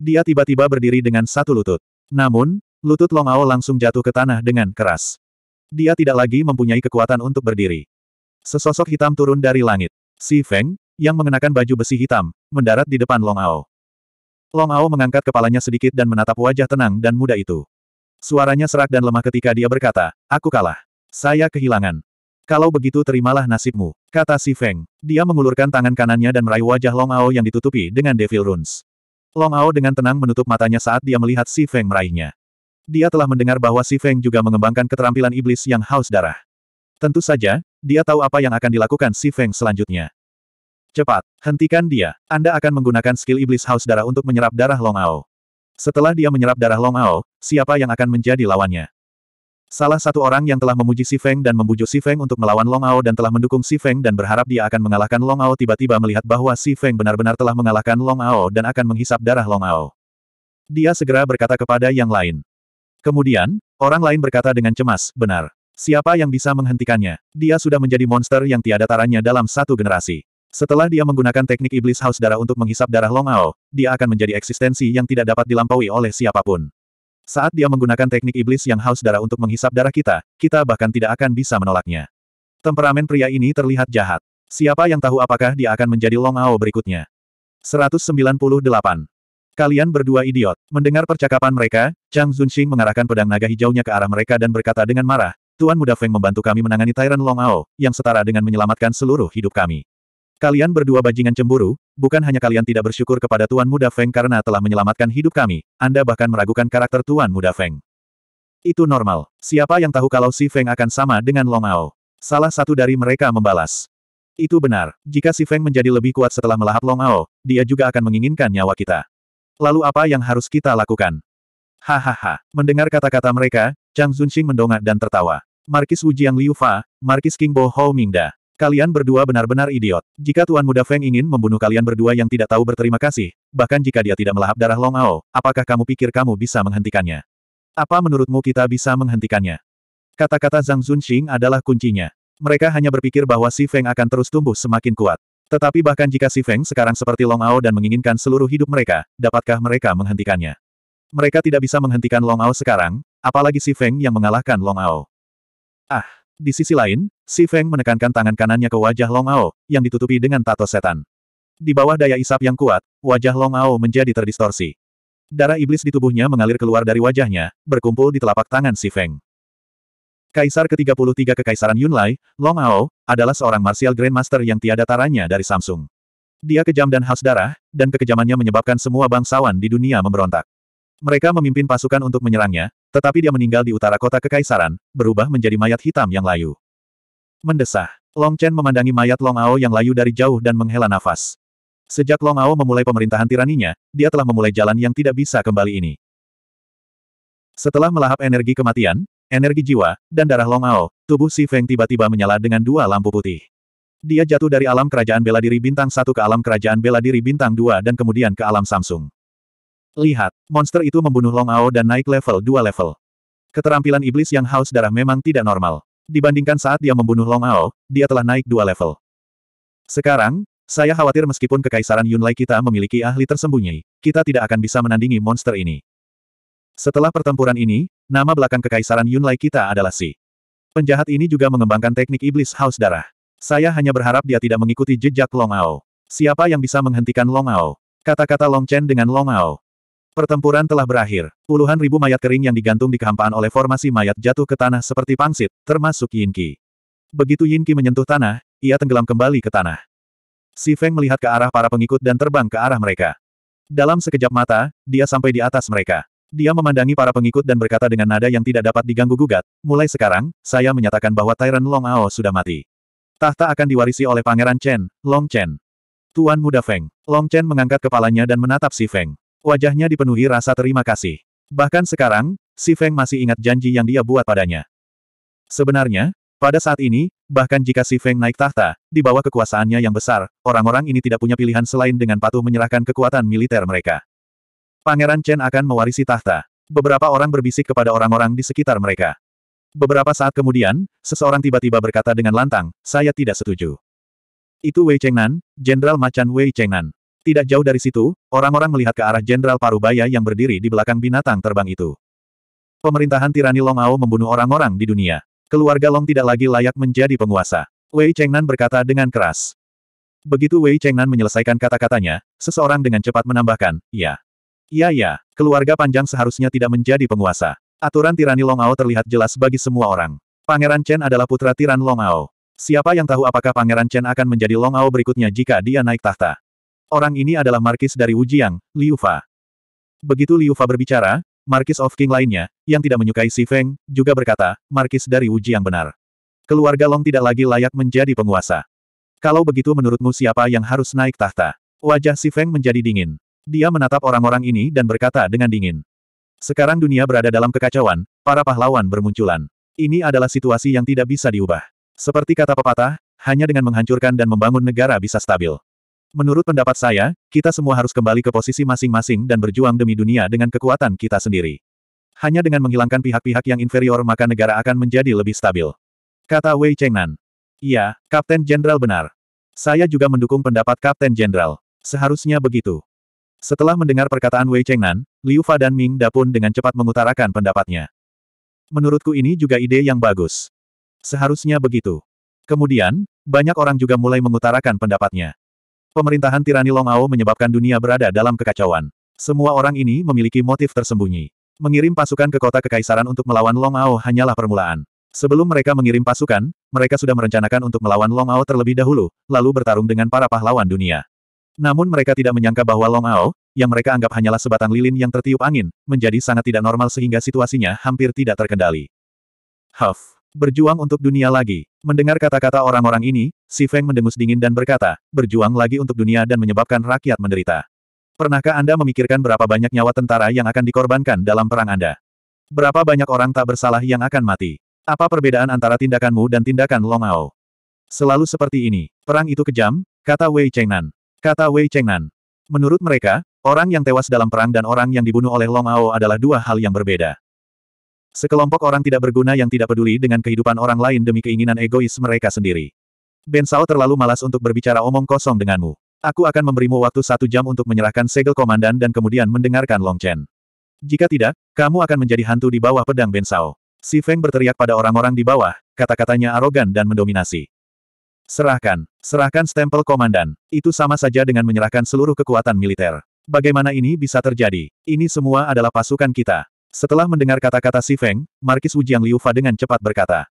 Dia tiba-tiba berdiri dengan satu lutut. Namun, lutut Long Ao langsung jatuh ke tanah dengan keras. Dia tidak lagi mempunyai kekuatan untuk berdiri. Sesosok hitam turun dari langit. Si Feng, yang mengenakan baju besi hitam, mendarat di depan Long Ao. Long Ao mengangkat kepalanya sedikit dan menatap wajah tenang dan muda itu. Suaranya serak dan lemah ketika dia berkata, aku kalah. Saya kehilangan. Kalau begitu terimalah nasibmu, kata si Feng. Dia mengulurkan tangan kanannya dan meraih wajah Long Ao yang ditutupi dengan Devil Runes. Long Ao dengan tenang menutup matanya saat dia melihat si Feng meraihnya. Dia telah mendengar bahwa si Feng juga mengembangkan keterampilan iblis yang haus darah. Tentu saja, dia tahu apa yang akan dilakukan si Feng selanjutnya. Cepat, hentikan dia. Anda akan menggunakan skill iblis haus darah untuk menyerap darah Long Ao. Setelah dia menyerap darah Long Ao, siapa yang akan menjadi lawannya? Salah satu orang yang telah memuji Si Feng dan membujuk Si Feng untuk melawan Long Ao dan telah mendukung Si Feng dan berharap dia akan mengalahkan Long Ao tiba-tiba melihat bahwa Si Feng benar-benar telah mengalahkan Long Ao dan akan menghisap darah Long Ao. Dia segera berkata kepada yang lain. Kemudian, orang lain berkata dengan cemas, benar. Siapa yang bisa menghentikannya? Dia sudah menjadi monster yang tiada taranya dalam satu generasi. Setelah dia menggunakan teknik iblis haus darah untuk menghisap darah Long Ao, dia akan menjadi eksistensi yang tidak dapat dilampaui oleh siapapun. Saat dia menggunakan teknik iblis yang haus darah untuk menghisap darah kita, kita bahkan tidak akan bisa menolaknya. Temperamen pria ini terlihat jahat. Siapa yang tahu apakah dia akan menjadi Long Ao berikutnya? 198. Kalian berdua idiot. Mendengar percakapan mereka, Chang Zunxing mengarahkan pedang naga hijaunya ke arah mereka dan berkata dengan marah, Tuan Muda Feng membantu kami menangani Tyrant Long Ao, yang setara dengan menyelamatkan seluruh hidup kami. Kalian berdua bajingan cemburu, bukan hanya kalian tidak bersyukur kepada Tuan Muda Feng karena telah menyelamatkan hidup kami, Anda bahkan meragukan karakter Tuan Muda Feng. Itu normal. Siapa yang tahu kalau si Feng akan sama dengan Long Ao? Salah satu dari mereka membalas. Itu benar. Jika si Feng menjadi lebih kuat setelah melahap Long Ao, dia juga akan menginginkan nyawa kita. Lalu apa yang harus kita lakukan? Hahaha. Mendengar kata-kata mereka, Chang Zunxing mendongak dan tertawa. Markis Wu Jiang Liu Fa, Markis King Bo Hou Mingda. Kalian berdua benar-benar idiot. Jika Tuan Muda Feng ingin membunuh kalian berdua yang tidak tahu berterima kasih, bahkan jika dia tidak melahap darah Long Ao, apakah kamu pikir kamu bisa menghentikannya? Apa menurutmu kita bisa menghentikannya? Kata-kata Zhang Zunxing adalah kuncinya. Mereka hanya berpikir bahwa Si Feng akan terus tumbuh semakin kuat. Tetapi bahkan jika Si Feng sekarang seperti Long Ao dan menginginkan seluruh hidup mereka, dapatkah mereka menghentikannya? Mereka tidak bisa menghentikan Long Ao sekarang, apalagi Si Feng yang mengalahkan Long Ao. Ah! Di sisi lain, Si Feng menekankan tangan kanannya ke wajah Long Ao, yang ditutupi dengan tato setan. Di bawah daya isap yang kuat, wajah Long Ao menjadi terdistorsi. Darah iblis di tubuhnya mengalir keluar dari wajahnya, berkumpul di telapak tangan Si Feng. Kaisar ke-33 Kekaisaran Yunlai, Long Ao, adalah seorang martial grandmaster yang tiada taranya dari Samsung. Dia kejam dan haus darah, dan kekejamannya menyebabkan semua bangsawan di dunia memberontak. Mereka memimpin pasukan untuk menyerangnya, tetapi dia meninggal di utara kota kekaisaran, berubah menjadi mayat hitam yang layu. Mendesah. Long Chen memandangi mayat Long Ao yang layu dari jauh dan menghela nafas. Sejak Long Ao memulai pemerintahan tiraninya, dia telah memulai jalan yang tidak bisa kembali ini. Setelah melahap energi kematian, energi jiwa, dan darah Long Ao, tubuh Si Feng tiba-tiba menyala dengan dua lampu putih. Dia jatuh dari alam kerajaan bela diri bintang satu ke alam kerajaan bela diri bintang dua dan kemudian ke alam Samsung. Lihat, monster itu membunuh Long Ao dan naik level 2 level. Keterampilan iblis yang haus darah memang tidak normal. Dibandingkan saat dia membunuh Long Ao, dia telah naik dua level. Sekarang, saya khawatir meskipun kekaisaran Yunlai kita memiliki ahli tersembunyi, kita tidak akan bisa menandingi monster ini. Setelah pertempuran ini, nama belakang kekaisaran Yunlai kita adalah Si. Penjahat ini juga mengembangkan teknik iblis haus darah. Saya hanya berharap dia tidak mengikuti jejak Long Ao. Siapa yang bisa menghentikan Long Ao? Kata-kata Long Chen dengan Long Ao. Pertempuran telah berakhir. Puluhan ribu mayat kering yang digantung di kehampaan oleh formasi mayat jatuh ke tanah seperti pangsit, termasuk Yinki. Begitu Yinki menyentuh tanah, ia tenggelam kembali ke tanah. Si Feng melihat ke arah para pengikut dan terbang ke arah mereka. Dalam sekejap mata, dia sampai di atas mereka. Dia memandangi para pengikut dan berkata dengan nada yang tidak dapat diganggu-gugat, mulai sekarang, saya menyatakan bahwa Tyrant Long Ao sudah mati. Tahta akan diwarisi oleh Pangeran Chen, Long Chen. Tuan Muda Feng. Long Chen mengangkat kepalanya dan menatap si Feng. Wajahnya dipenuhi rasa terima kasih. Bahkan sekarang, Si Feng masih ingat janji yang dia buat padanya. Sebenarnya, pada saat ini, bahkan jika Si Feng naik tahta, di bawah kekuasaannya yang besar, orang-orang ini tidak punya pilihan selain dengan patuh menyerahkan kekuatan militer mereka. Pangeran Chen akan mewarisi tahta. Beberapa orang berbisik kepada orang-orang di sekitar mereka. Beberapa saat kemudian, seseorang tiba-tiba berkata dengan lantang, saya tidak setuju. Itu Wei Chengnan, Jenderal Macan Wei Chengnan. Tidak jauh dari situ, orang-orang melihat ke arah Jenderal Parubaya yang berdiri di belakang binatang terbang itu. Pemerintahan tirani Long Ao membunuh orang-orang di dunia. Keluarga Long tidak lagi layak menjadi penguasa. Wei Chengnan berkata dengan keras. Begitu Wei Chengnan menyelesaikan kata-katanya, seseorang dengan cepat menambahkan, ya. Ya ya, keluarga panjang seharusnya tidak menjadi penguasa. Aturan tirani Long Ao terlihat jelas bagi semua orang. Pangeran Chen adalah putra tiran Long Ao. Siapa yang tahu apakah Pangeran Chen akan menjadi Long Ao berikutnya jika dia naik tahta? Orang ini adalah Markis dari Wujiang, Liu Fa. Begitu Liu Fa berbicara, Markis of King lainnya, yang tidak menyukai Si Feng, juga berkata, Markis dari Wujiang benar. Keluarga Long tidak lagi layak menjadi penguasa. Kalau begitu menurutmu siapa yang harus naik tahta? Wajah Si Feng menjadi dingin. Dia menatap orang-orang ini dan berkata dengan dingin. Sekarang dunia berada dalam kekacauan, para pahlawan bermunculan. Ini adalah situasi yang tidak bisa diubah. Seperti kata pepatah, hanya dengan menghancurkan dan membangun negara bisa stabil. Menurut pendapat saya, kita semua harus kembali ke posisi masing-masing dan berjuang demi dunia dengan kekuatan kita sendiri. Hanya dengan menghilangkan pihak-pihak yang inferior maka negara akan menjadi lebih stabil. Kata Wei Chengnan. Iya, Kapten Jenderal benar. Saya juga mendukung pendapat Kapten Jenderal. Seharusnya begitu. Setelah mendengar perkataan Wei Chengnan, Liu Fa dan Ming Da pun dengan cepat mengutarakan pendapatnya. Menurutku ini juga ide yang bagus. Seharusnya begitu. Kemudian, banyak orang juga mulai mengutarakan pendapatnya. Pemerintahan tirani Long Ao menyebabkan dunia berada dalam kekacauan. Semua orang ini memiliki motif tersembunyi. Mengirim pasukan ke kota kekaisaran untuk melawan Long Ao hanyalah permulaan. Sebelum mereka mengirim pasukan, mereka sudah merencanakan untuk melawan Long Ao terlebih dahulu, lalu bertarung dengan para pahlawan dunia. Namun mereka tidak menyangka bahwa Long Ao, yang mereka anggap hanyalah sebatang lilin yang tertiup angin, menjadi sangat tidak normal sehingga situasinya hampir tidak terkendali. Huff. Berjuang untuk dunia lagi. Mendengar kata-kata orang-orang ini, Si Feng mendengus dingin dan berkata, berjuang lagi untuk dunia dan menyebabkan rakyat menderita. Pernahkah Anda memikirkan berapa banyak nyawa tentara yang akan dikorbankan dalam perang Anda? Berapa banyak orang tak bersalah yang akan mati? Apa perbedaan antara tindakanmu dan tindakan Long Ao? Selalu seperti ini. Perang itu kejam, kata Wei Chengnan. Kata Wei Chengnan. Menurut mereka, orang yang tewas dalam perang dan orang yang dibunuh oleh Long Ao adalah dua hal yang berbeda. Sekelompok orang tidak berguna yang tidak peduli dengan kehidupan orang lain demi keinginan egois mereka sendiri. Ben Sao terlalu malas untuk berbicara omong kosong denganmu. Aku akan memberimu waktu satu jam untuk menyerahkan segel komandan dan kemudian mendengarkan Long Chen. Jika tidak, kamu akan menjadi hantu di bawah pedang Ben Sao. Si Feng berteriak pada orang-orang di bawah, kata-katanya arogan dan mendominasi. Serahkan, serahkan stempel komandan. Itu sama saja dengan menyerahkan seluruh kekuatan militer. Bagaimana ini bisa terjadi? Ini semua adalah pasukan kita. Setelah mendengar kata-kata Si Feng, Markis Wujiang Liu Fa dengan cepat berkata.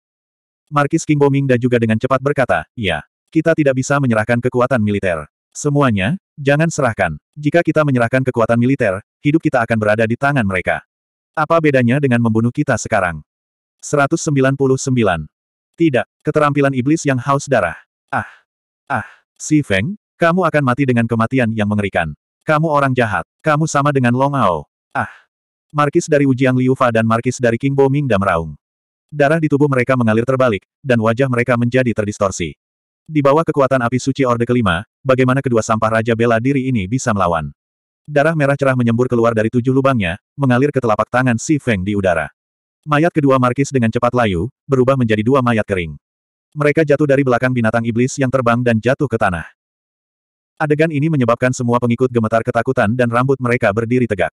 Markis King Bomingda juga dengan cepat berkata, ya, kita tidak bisa menyerahkan kekuatan militer. Semuanya, jangan serahkan. Jika kita menyerahkan kekuatan militer, hidup kita akan berada di tangan mereka. Apa bedanya dengan membunuh kita sekarang? 199. Tidak, keterampilan iblis yang haus darah. Ah, ah, Si Feng, kamu akan mati dengan kematian yang mengerikan. Kamu orang jahat, kamu sama dengan Long Ao. Ah, Markis dari Wujiang Liufa dan Markis dari King Bo dan meraung. Darah di tubuh mereka mengalir terbalik, dan wajah mereka menjadi terdistorsi. Di bawah kekuatan api suci Orde Kelima, bagaimana kedua sampah Raja Bela Diri ini bisa melawan? Darah merah cerah menyembur keluar dari tujuh lubangnya, mengalir ke telapak tangan Si Feng di udara. Mayat kedua Markis dengan cepat layu, berubah menjadi dua mayat kering. Mereka jatuh dari belakang binatang iblis yang terbang dan jatuh ke tanah. Adegan ini menyebabkan semua pengikut gemetar ketakutan dan rambut mereka berdiri tegak.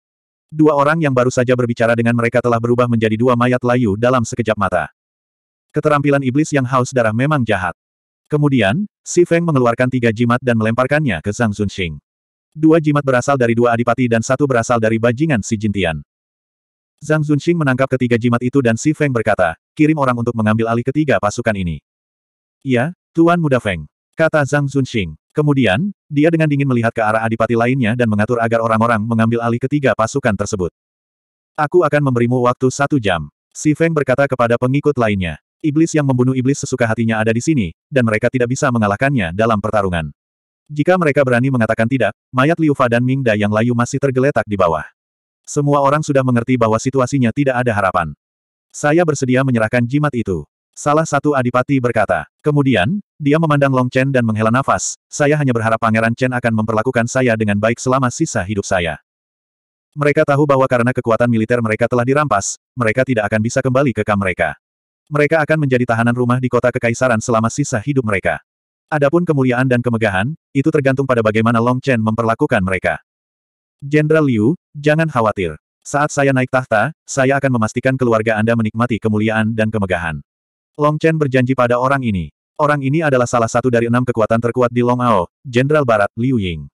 Dua orang yang baru saja berbicara dengan mereka telah berubah menjadi dua mayat layu dalam sekejap mata. Keterampilan iblis yang haus darah memang jahat. Kemudian, Si Feng mengeluarkan tiga jimat dan melemparkannya ke Zhang Zunxing. Dua jimat berasal dari dua adipati dan satu berasal dari bajingan Si Jintian. Zhang Zunxing menangkap ketiga jimat itu dan Si Feng berkata, kirim orang untuk mengambil alih ketiga pasukan ini. Iya, Tuan Muda Feng, kata Zhang Zunxing. Kemudian, dia dengan dingin melihat ke arah adipati lainnya dan mengatur agar orang-orang mengambil alih ketiga pasukan tersebut. Aku akan memberimu waktu satu jam. Si Feng berkata kepada pengikut lainnya. Iblis yang membunuh iblis sesuka hatinya ada di sini, dan mereka tidak bisa mengalahkannya dalam pertarungan. Jika mereka berani mengatakan tidak, mayat Liu Fa dan Ming Da yang layu masih tergeletak di bawah. Semua orang sudah mengerti bahwa situasinya tidak ada harapan. Saya bersedia menyerahkan jimat itu. Salah satu adipati berkata. Kemudian, dia memandang Long Chen dan menghela nafas, saya hanya berharap Pangeran Chen akan memperlakukan saya dengan baik selama sisa hidup saya. Mereka tahu bahwa karena kekuatan militer mereka telah dirampas, mereka tidak akan bisa kembali ke kam mereka. Mereka akan menjadi tahanan rumah di kota kekaisaran selama sisa hidup mereka. Adapun kemuliaan dan kemegahan, itu tergantung pada bagaimana Long Chen memperlakukan mereka. Jenderal Liu, jangan khawatir. Saat saya naik tahta, saya akan memastikan keluarga Anda menikmati kemuliaan dan kemegahan. Long Chen berjanji pada orang ini. Orang ini adalah salah satu dari enam kekuatan terkuat di Long Ao, Jenderal Barat, Liu Ying.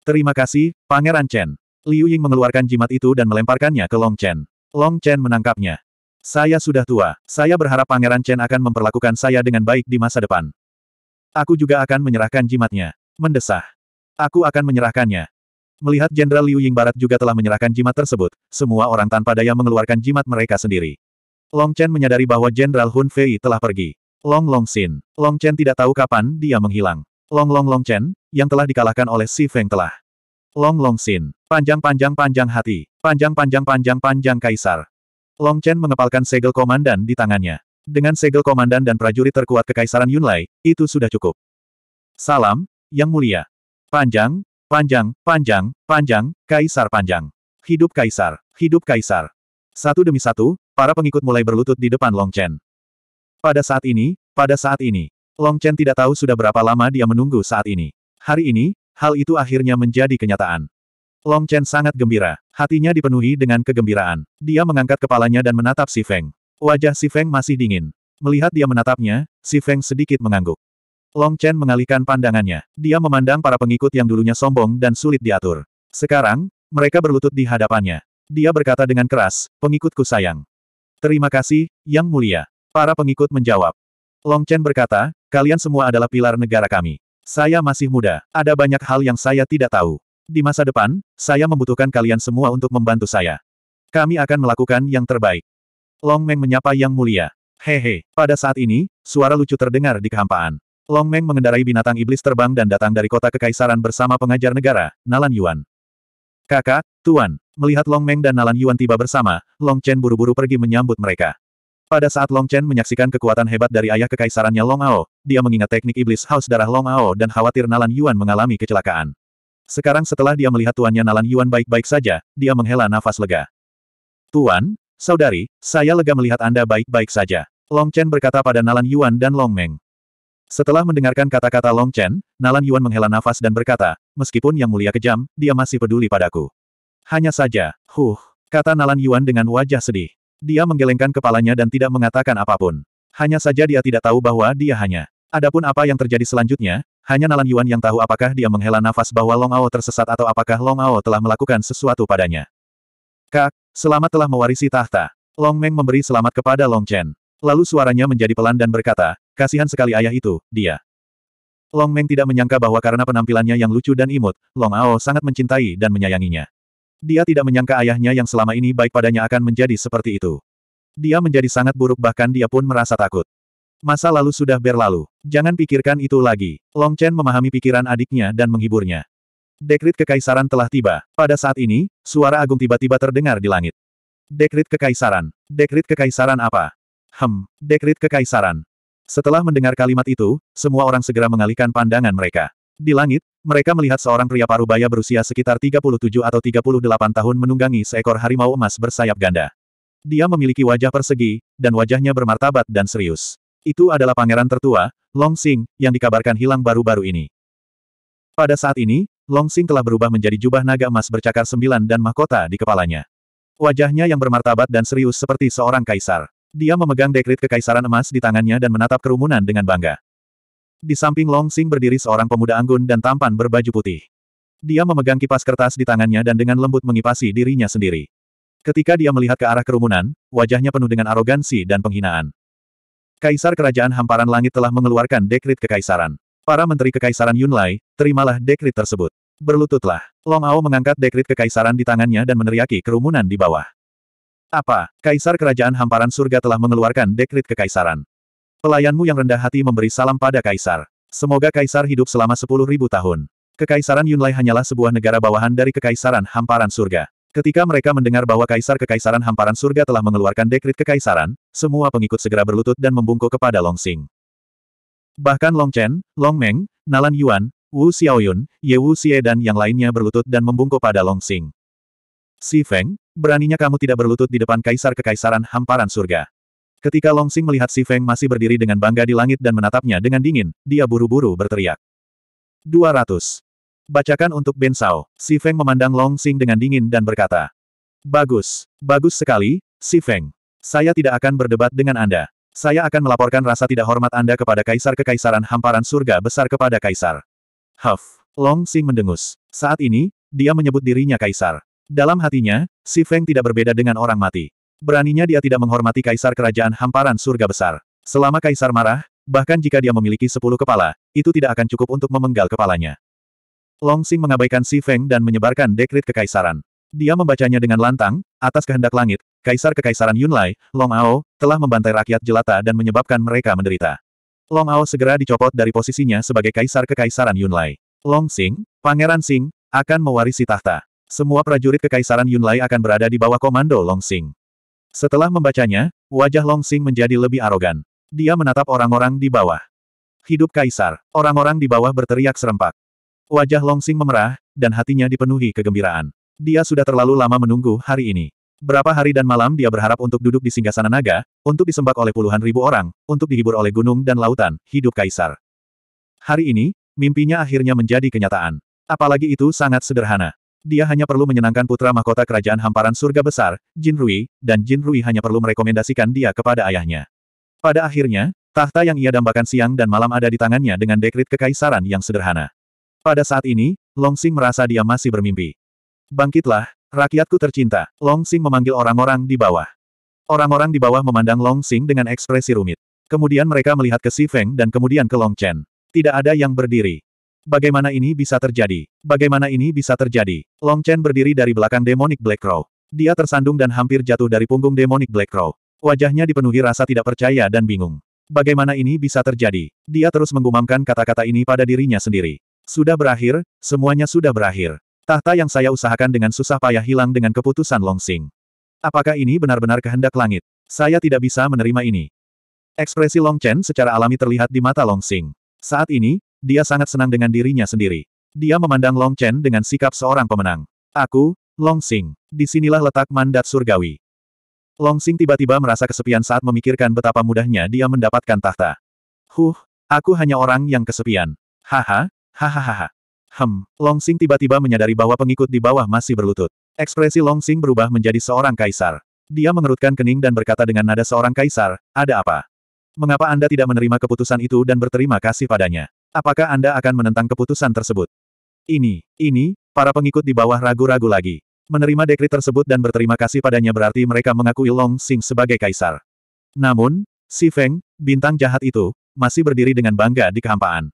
Terima kasih, Pangeran Chen. Liu Ying mengeluarkan jimat itu dan melemparkannya ke Long Chen. Long Chen menangkapnya. Saya sudah tua, saya berharap Pangeran Chen akan memperlakukan saya dengan baik di masa depan. Aku juga akan menyerahkan jimatnya. Mendesah. Aku akan menyerahkannya. Melihat Jenderal Liu Ying Barat juga telah menyerahkan jimat tersebut, semua orang tanpa daya mengeluarkan jimat mereka sendiri. Long Chen menyadari bahwa Jenderal Hun Fei telah pergi. Long Long Xin. Long Chen tidak tahu kapan dia menghilang. Long Long Long Chen, yang telah dikalahkan oleh Si Feng telah. Long Long Xin. Panjang-panjang-panjang hati. Panjang-panjang-panjang-panjang kaisar. Long Chen mengepalkan segel komandan di tangannya. Dengan segel komandan dan prajurit terkuat kekaisaran Yunlai, itu sudah cukup. Salam, Yang Mulia. Panjang, panjang, panjang, panjang, kaisar panjang. Hidup kaisar, hidup kaisar. Satu demi satu, Para pengikut mulai berlutut di depan Long Chen. Pada saat ini, pada saat ini, Long Chen tidak tahu sudah berapa lama dia menunggu saat ini. Hari ini, hal itu akhirnya menjadi kenyataan. Long Chen sangat gembira. Hatinya dipenuhi dengan kegembiraan. Dia mengangkat kepalanya dan menatap Si Feng. Wajah Si Feng masih dingin. Melihat dia menatapnya, Si Feng sedikit mengangguk. Long Chen mengalihkan pandangannya. Dia memandang para pengikut yang dulunya sombong dan sulit diatur. Sekarang, mereka berlutut di hadapannya. Dia berkata dengan keras, pengikutku sayang. Terima kasih, Yang Mulia. Para pengikut menjawab. Long Chen berkata, kalian semua adalah pilar negara kami. Saya masih muda, ada banyak hal yang saya tidak tahu. Di masa depan, saya membutuhkan kalian semua untuk membantu saya. Kami akan melakukan yang terbaik. Long Meng menyapa Yang Mulia. Hehe, pada saat ini, suara lucu terdengar di kehampaan. Long Meng mengendarai binatang iblis terbang dan datang dari kota kekaisaran bersama pengajar negara, Nalan Yuan. Kakak, Tuan, Melihat Long Meng dan Nalan Yuan tiba bersama, Long Chen buru-buru pergi menyambut mereka. Pada saat Long Chen menyaksikan kekuatan hebat dari ayah kekaisarannya Long Ao, dia mengingat teknik iblis haus darah Long Ao dan khawatir Nalan Yuan mengalami kecelakaan. Sekarang setelah dia melihat tuannya Nalan Yuan baik-baik saja, dia menghela nafas lega. Tuan, saudari, saya lega melihat Anda baik-baik saja. Long Chen berkata pada Nalan Yuan dan Long Meng. Setelah mendengarkan kata-kata Long Chen, Nalan Yuan menghela nafas dan berkata, meskipun Yang Mulia kejam, dia masih peduli padaku. Hanya saja, huh, kata Nalan Yuan dengan wajah sedih. Dia menggelengkan kepalanya dan tidak mengatakan apapun. Hanya saja dia tidak tahu bahwa dia hanya. Adapun apa yang terjadi selanjutnya, hanya Nalan Yuan yang tahu apakah dia menghela nafas bahwa Long Ao tersesat atau apakah Long Ao telah melakukan sesuatu padanya. Kak, selamat telah mewarisi tahta. Long Meng memberi selamat kepada Long Chen. Lalu suaranya menjadi pelan dan berkata, kasihan sekali ayah itu, dia. Long Meng tidak menyangka bahwa karena penampilannya yang lucu dan imut, Long Ao sangat mencintai dan menyayanginya. Dia tidak menyangka ayahnya yang selama ini baik padanya akan menjadi seperti itu. Dia menjadi sangat buruk bahkan dia pun merasa takut. Masa lalu sudah berlalu. Jangan pikirkan itu lagi. Long Chen memahami pikiran adiknya dan menghiburnya. Dekrit kekaisaran telah tiba. Pada saat ini, suara agung tiba-tiba terdengar di langit. Dekrit kekaisaran. Dekrit kekaisaran apa? Hem, dekrit kekaisaran. Setelah mendengar kalimat itu, semua orang segera mengalihkan pandangan mereka. Di langit, mereka melihat seorang pria parubaya berusia sekitar 37 atau 38 tahun menunggangi seekor harimau emas bersayap ganda. Dia memiliki wajah persegi, dan wajahnya bermartabat dan serius. Itu adalah pangeran tertua, Long Sing, yang dikabarkan hilang baru-baru ini. Pada saat ini, Long Sing telah berubah menjadi jubah naga emas bercakar sembilan dan mahkota di kepalanya. Wajahnya yang bermartabat dan serius seperti seorang kaisar. Dia memegang dekrit kekaisaran emas di tangannya dan menatap kerumunan dengan bangga. Di samping Long Xing berdiri seorang pemuda anggun dan tampan berbaju putih. Dia memegang kipas kertas di tangannya dan dengan lembut mengipasi dirinya sendiri. Ketika dia melihat ke arah kerumunan, wajahnya penuh dengan arogansi dan penghinaan. Kaisar Kerajaan Hamparan Langit telah mengeluarkan dekrit kekaisaran. Para menteri kekaisaran Yunlai, terimalah dekrit tersebut. Berlututlah. Long Ao mengangkat dekrit kekaisaran di tangannya dan meneriaki kerumunan di bawah. Apa? Kaisar Kerajaan Hamparan Surga telah mengeluarkan dekrit kekaisaran. Pelayanmu yang rendah hati memberi salam pada Kaisar. Semoga Kaisar hidup selama sepuluh ribu tahun. Kekaisaran Yunlai hanyalah sebuah negara bawahan dari Kekaisaran Hamparan Surga. Ketika mereka mendengar bahwa Kaisar Kekaisaran Hamparan Surga telah mengeluarkan dekrit Kekaisaran, semua pengikut segera berlutut dan membungkuk kepada Long Xing. Bahkan Long Chen, Long Meng, Nalan Yuan, Wu Xiaoyun, Ye Wu Xie dan yang lainnya berlutut dan membungkuk pada Long Xing. Si Feng, beraninya kamu tidak berlutut di depan kaisar kekaisaran hamparan surga. Ketika Long Xing melihat Si Feng masih berdiri dengan bangga di langit dan menatapnya dengan dingin, dia buru-buru berteriak. 200. Bacakan untuk Ben Sao. Si Feng memandang Long Xing dengan dingin dan berkata. Bagus. Bagus sekali, Si Feng. Saya tidak akan berdebat dengan Anda. Saya akan melaporkan rasa tidak hormat Anda kepada Kaisar Kekaisaran Hamparan Surga Besar kepada Kaisar. Huff. Long Xing mendengus. Saat ini, dia menyebut dirinya Kaisar. Dalam hatinya, Si Feng tidak berbeda dengan orang mati. Beraninya dia tidak menghormati kaisar kerajaan hamparan surga besar. Selama kaisar marah, bahkan jika dia memiliki sepuluh kepala, itu tidak akan cukup untuk memenggal kepalanya. Long Xing mengabaikan Si Feng dan menyebarkan dekrit kekaisaran. Dia membacanya dengan lantang, atas kehendak langit, kaisar kekaisaran Yunlai, Long Ao, telah membantai rakyat jelata dan menyebabkan mereka menderita. Long Ao segera dicopot dari posisinya sebagai kaisar kekaisaran Yunlai. Long Xing, Pangeran Xing, akan mewarisi tahta. Semua prajurit kekaisaran Yunlai akan berada di bawah komando Long Xing. Setelah membacanya, wajah Long Xing menjadi lebih arogan. Dia menatap orang-orang di bawah. Hidup Kaisar, orang-orang di bawah berteriak serempak. Wajah Long Xing memerah, dan hatinya dipenuhi kegembiraan. Dia sudah terlalu lama menunggu hari ini. Berapa hari dan malam dia berharap untuk duduk di singgasana naga, untuk disembak oleh puluhan ribu orang, untuk dihibur oleh gunung dan lautan, hidup Kaisar. Hari ini, mimpinya akhirnya menjadi kenyataan. Apalagi itu sangat sederhana. Dia hanya perlu menyenangkan putra mahkota kerajaan hamparan surga besar, Jin Rui, dan Jin Rui hanya perlu merekomendasikan dia kepada ayahnya. Pada akhirnya, tahta yang ia dambakan siang dan malam ada di tangannya dengan dekrit kekaisaran yang sederhana. Pada saat ini, Long Sing merasa dia masih bermimpi. Bangkitlah, rakyatku tercinta, Long Sing memanggil orang-orang di bawah. Orang-orang di bawah memandang Long Sing dengan ekspresi rumit. Kemudian mereka melihat ke Si Feng dan kemudian ke Long Chen. Tidak ada yang berdiri. Bagaimana ini bisa terjadi? Bagaimana ini bisa terjadi? Long Chen berdiri dari belakang demonic Black Crow. Dia tersandung dan hampir jatuh dari punggung demonic Black Crow. Wajahnya dipenuhi rasa tidak percaya dan bingung. Bagaimana ini bisa terjadi? Dia terus menggumamkan kata-kata ini pada dirinya sendiri. Sudah berakhir, semuanya sudah berakhir. Tahta yang saya usahakan dengan susah payah hilang dengan keputusan Long Sing. Apakah ini benar-benar kehendak langit? Saya tidak bisa menerima ini. Ekspresi Long Chen secara alami terlihat di mata Long Sing. Saat ini, dia sangat senang dengan dirinya sendiri. Dia memandang Long Chen dengan sikap seorang pemenang. Aku, Long Sing, Disinilah letak mandat surgawi. Long Sing tiba-tiba merasa kesepian saat memikirkan betapa mudahnya dia mendapatkan tahta. Huh, aku hanya orang yang kesepian. Haha, hahaha. Hem, Long Sing tiba-tiba menyadari bahwa pengikut di bawah masih berlutut. Ekspresi Long Sing berubah menjadi seorang kaisar. Dia mengerutkan kening dan berkata dengan nada seorang kaisar, ada apa? Mengapa Anda tidak menerima keputusan itu dan berterima kasih padanya? Apakah Anda akan menentang keputusan tersebut? Ini, ini, para pengikut di bawah ragu-ragu lagi. Menerima dekrit tersebut dan berterima kasih padanya berarti mereka mengakui Long Xing sebagai kaisar. Namun, Si Feng, bintang jahat itu, masih berdiri dengan bangga di kehampaan.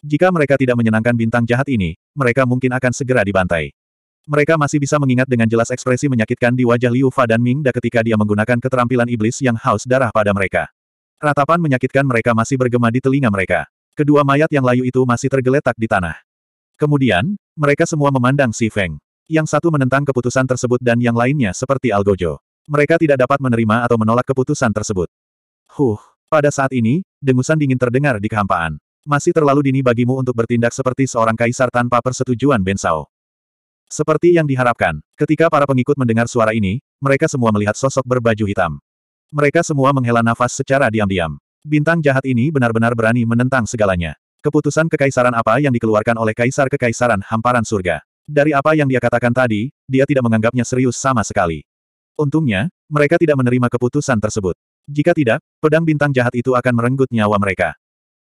Jika mereka tidak menyenangkan bintang jahat ini, mereka mungkin akan segera dibantai. Mereka masih bisa mengingat dengan jelas ekspresi menyakitkan di wajah Liu Fa dan Ming Da ketika dia menggunakan keterampilan iblis yang haus darah pada mereka. Ratapan menyakitkan mereka masih bergema di telinga mereka. Kedua mayat yang layu itu masih tergeletak di tanah. Kemudian, mereka semua memandang Si Feng. Yang satu menentang keputusan tersebut dan yang lainnya seperti Algojo. Mereka tidak dapat menerima atau menolak keputusan tersebut. Huh, pada saat ini, dengusan dingin terdengar di kehampaan. Masih terlalu dini bagimu untuk bertindak seperti seorang kaisar tanpa persetujuan Bensao. Seperti yang diharapkan, ketika para pengikut mendengar suara ini, mereka semua melihat sosok berbaju hitam. Mereka semua menghela nafas secara diam-diam. Bintang jahat ini benar-benar berani menentang segalanya. Keputusan kekaisaran apa yang dikeluarkan oleh kaisar kekaisaran hamparan surga. Dari apa yang dia katakan tadi, dia tidak menganggapnya serius sama sekali. Untungnya, mereka tidak menerima keputusan tersebut. Jika tidak, pedang bintang jahat itu akan merenggut nyawa mereka.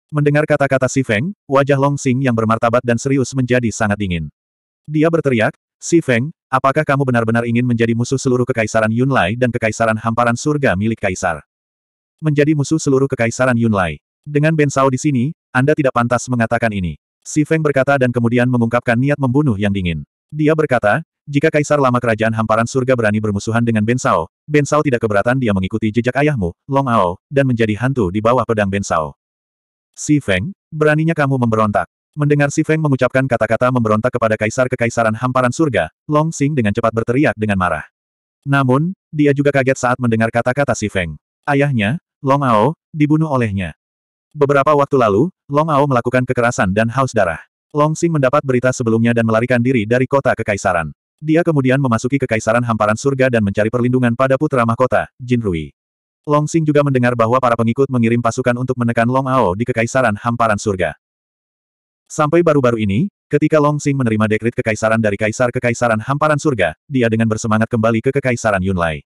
Mendengar kata-kata Si Feng, wajah Long Xing yang bermartabat dan serius menjadi sangat dingin. Dia berteriak, Si Feng, apakah kamu benar-benar ingin menjadi musuh seluruh kekaisaran Yunlai dan kekaisaran hamparan surga milik kaisar? menjadi musuh seluruh kekaisaran Yunlai. Dengan Ben Sao di sini, Anda tidak pantas mengatakan ini. Si Feng berkata dan kemudian mengungkapkan niat membunuh yang dingin. Dia berkata, jika kaisar lama kerajaan hamparan surga berani bermusuhan dengan Ben Sao, Ben Sao tidak keberatan dia mengikuti jejak ayahmu, Long Ao, dan menjadi hantu di bawah pedang Ben Sao. Si Feng, beraninya kamu memberontak. Mendengar Si Feng mengucapkan kata-kata memberontak kepada kaisar kekaisaran hamparan surga, Long Xing dengan cepat berteriak dengan marah. Namun, dia juga kaget saat mendengar kata-kata Si Feng. Ayahnya, Long Ao, dibunuh olehnya. Beberapa waktu lalu, Long Ao melakukan kekerasan dan haus darah. Long Xing mendapat berita sebelumnya dan melarikan diri dari kota kekaisaran. Dia kemudian memasuki kekaisaran hamparan surga dan mencari perlindungan pada putra mahkota, Jin Rui. Long Xing juga mendengar bahwa para pengikut mengirim pasukan untuk menekan Long Ao di kekaisaran hamparan surga. Sampai baru-baru ini, ketika Long Xing menerima dekrit kekaisaran dari kaisar kekaisaran hamparan surga, dia dengan bersemangat kembali ke kekaisaran Yunlai.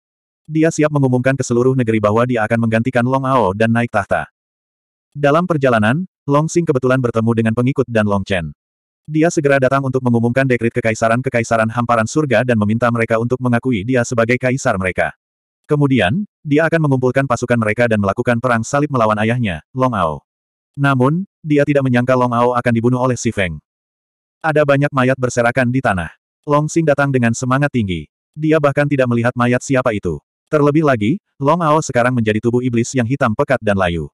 Dia siap mengumumkan ke seluruh negeri bahwa dia akan menggantikan Long Ao dan naik tahta. Dalam perjalanan, Long Xing kebetulan bertemu dengan pengikut dan Long Chen. Dia segera datang untuk mengumumkan dekrit kekaisaran-kekaisaran hamparan surga dan meminta mereka untuk mengakui dia sebagai kaisar mereka. Kemudian, dia akan mengumpulkan pasukan mereka dan melakukan perang salib melawan ayahnya, Long Ao. Namun, dia tidak menyangka Long Ao akan dibunuh oleh Si Feng. Ada banyak mayat berserakan di tanah. Long Xing datang dengan semangat tinggi. Dia bahkan tidak melihat mayat siapa itu. Terlebih lagi, Long Ao sekarang menjadi tubuh iblis yang hitam pekat dan layu.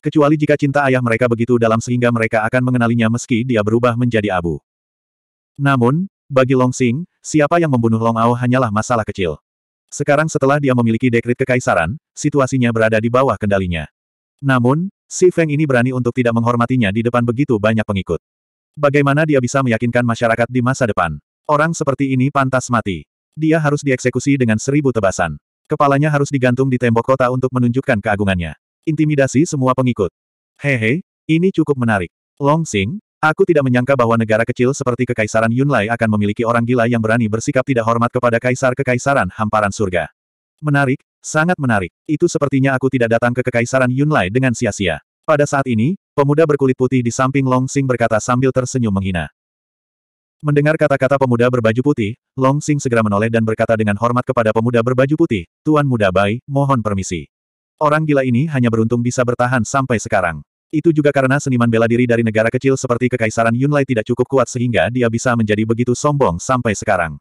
Kecuali jika cinta ayah mereka begitu dalam sehingga mereka akan mengenalinya meski dia berubah menjadi abu. Namun, bagi Long Xing, siapa yang membunuh Long Ao hanyalah masalah kecil. Sekarang setelah dia memiliki dekrit kekaisaran, situasinya berada di bawah kendalinya. Namun, si Feng ini berani untuk tidak menghormatinya di depan begitu banyak pengikut. Bagaimana dia bisa meyakinkan masyarakat di masa depan? Orang seperti ini pantas mati. Dia harus dieksekusi dengan seribu tebasan. Kepalanya harus digantung di tembok kota untuk menunjukkan keagungannya. Intimidasi semua pengikut. Hehe, ini cukup menarik. Long Xing, aku tidak menyangka bahwa negara kecil seperti Kekaisaran Yunlai akan memiliki orang gila yang berani bersikap tidak hormat kepada kaisar-kekaisaran hamparan surga. Menarik, sangat menarik. Itu sepertinya aku tidak datang ke Kekaisaran Yunlai dengan sia-sia. Pada saat ini, pemuda berkulit putih di samping Long Xing berkata sambil tersenyum menghina. Mendengar kata-kata pemuda berbaju putih, Long Sing segera menoleh dan berkata dengan hormat kepada pemuda berbaju putih, Tuan Muda Bai, mohon permisi. Orang gila ini hanya beruntung bisa bertahan sampai sekarang. Itu juga karena seniman bela diri dari negara kecil seperti Kekaisaran Yunlai tidak cukup kuat sehingga dia bisa menjadi begitu sombong sampai sekarang.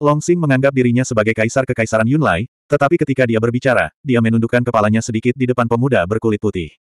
Long Sing menganggap dirinya sebagai kaisar Kekaisaran Yunlai, tetapi ketika dia berbicara, dia menundukkan kepalanya sedikit di depan pemuda berkulit putih.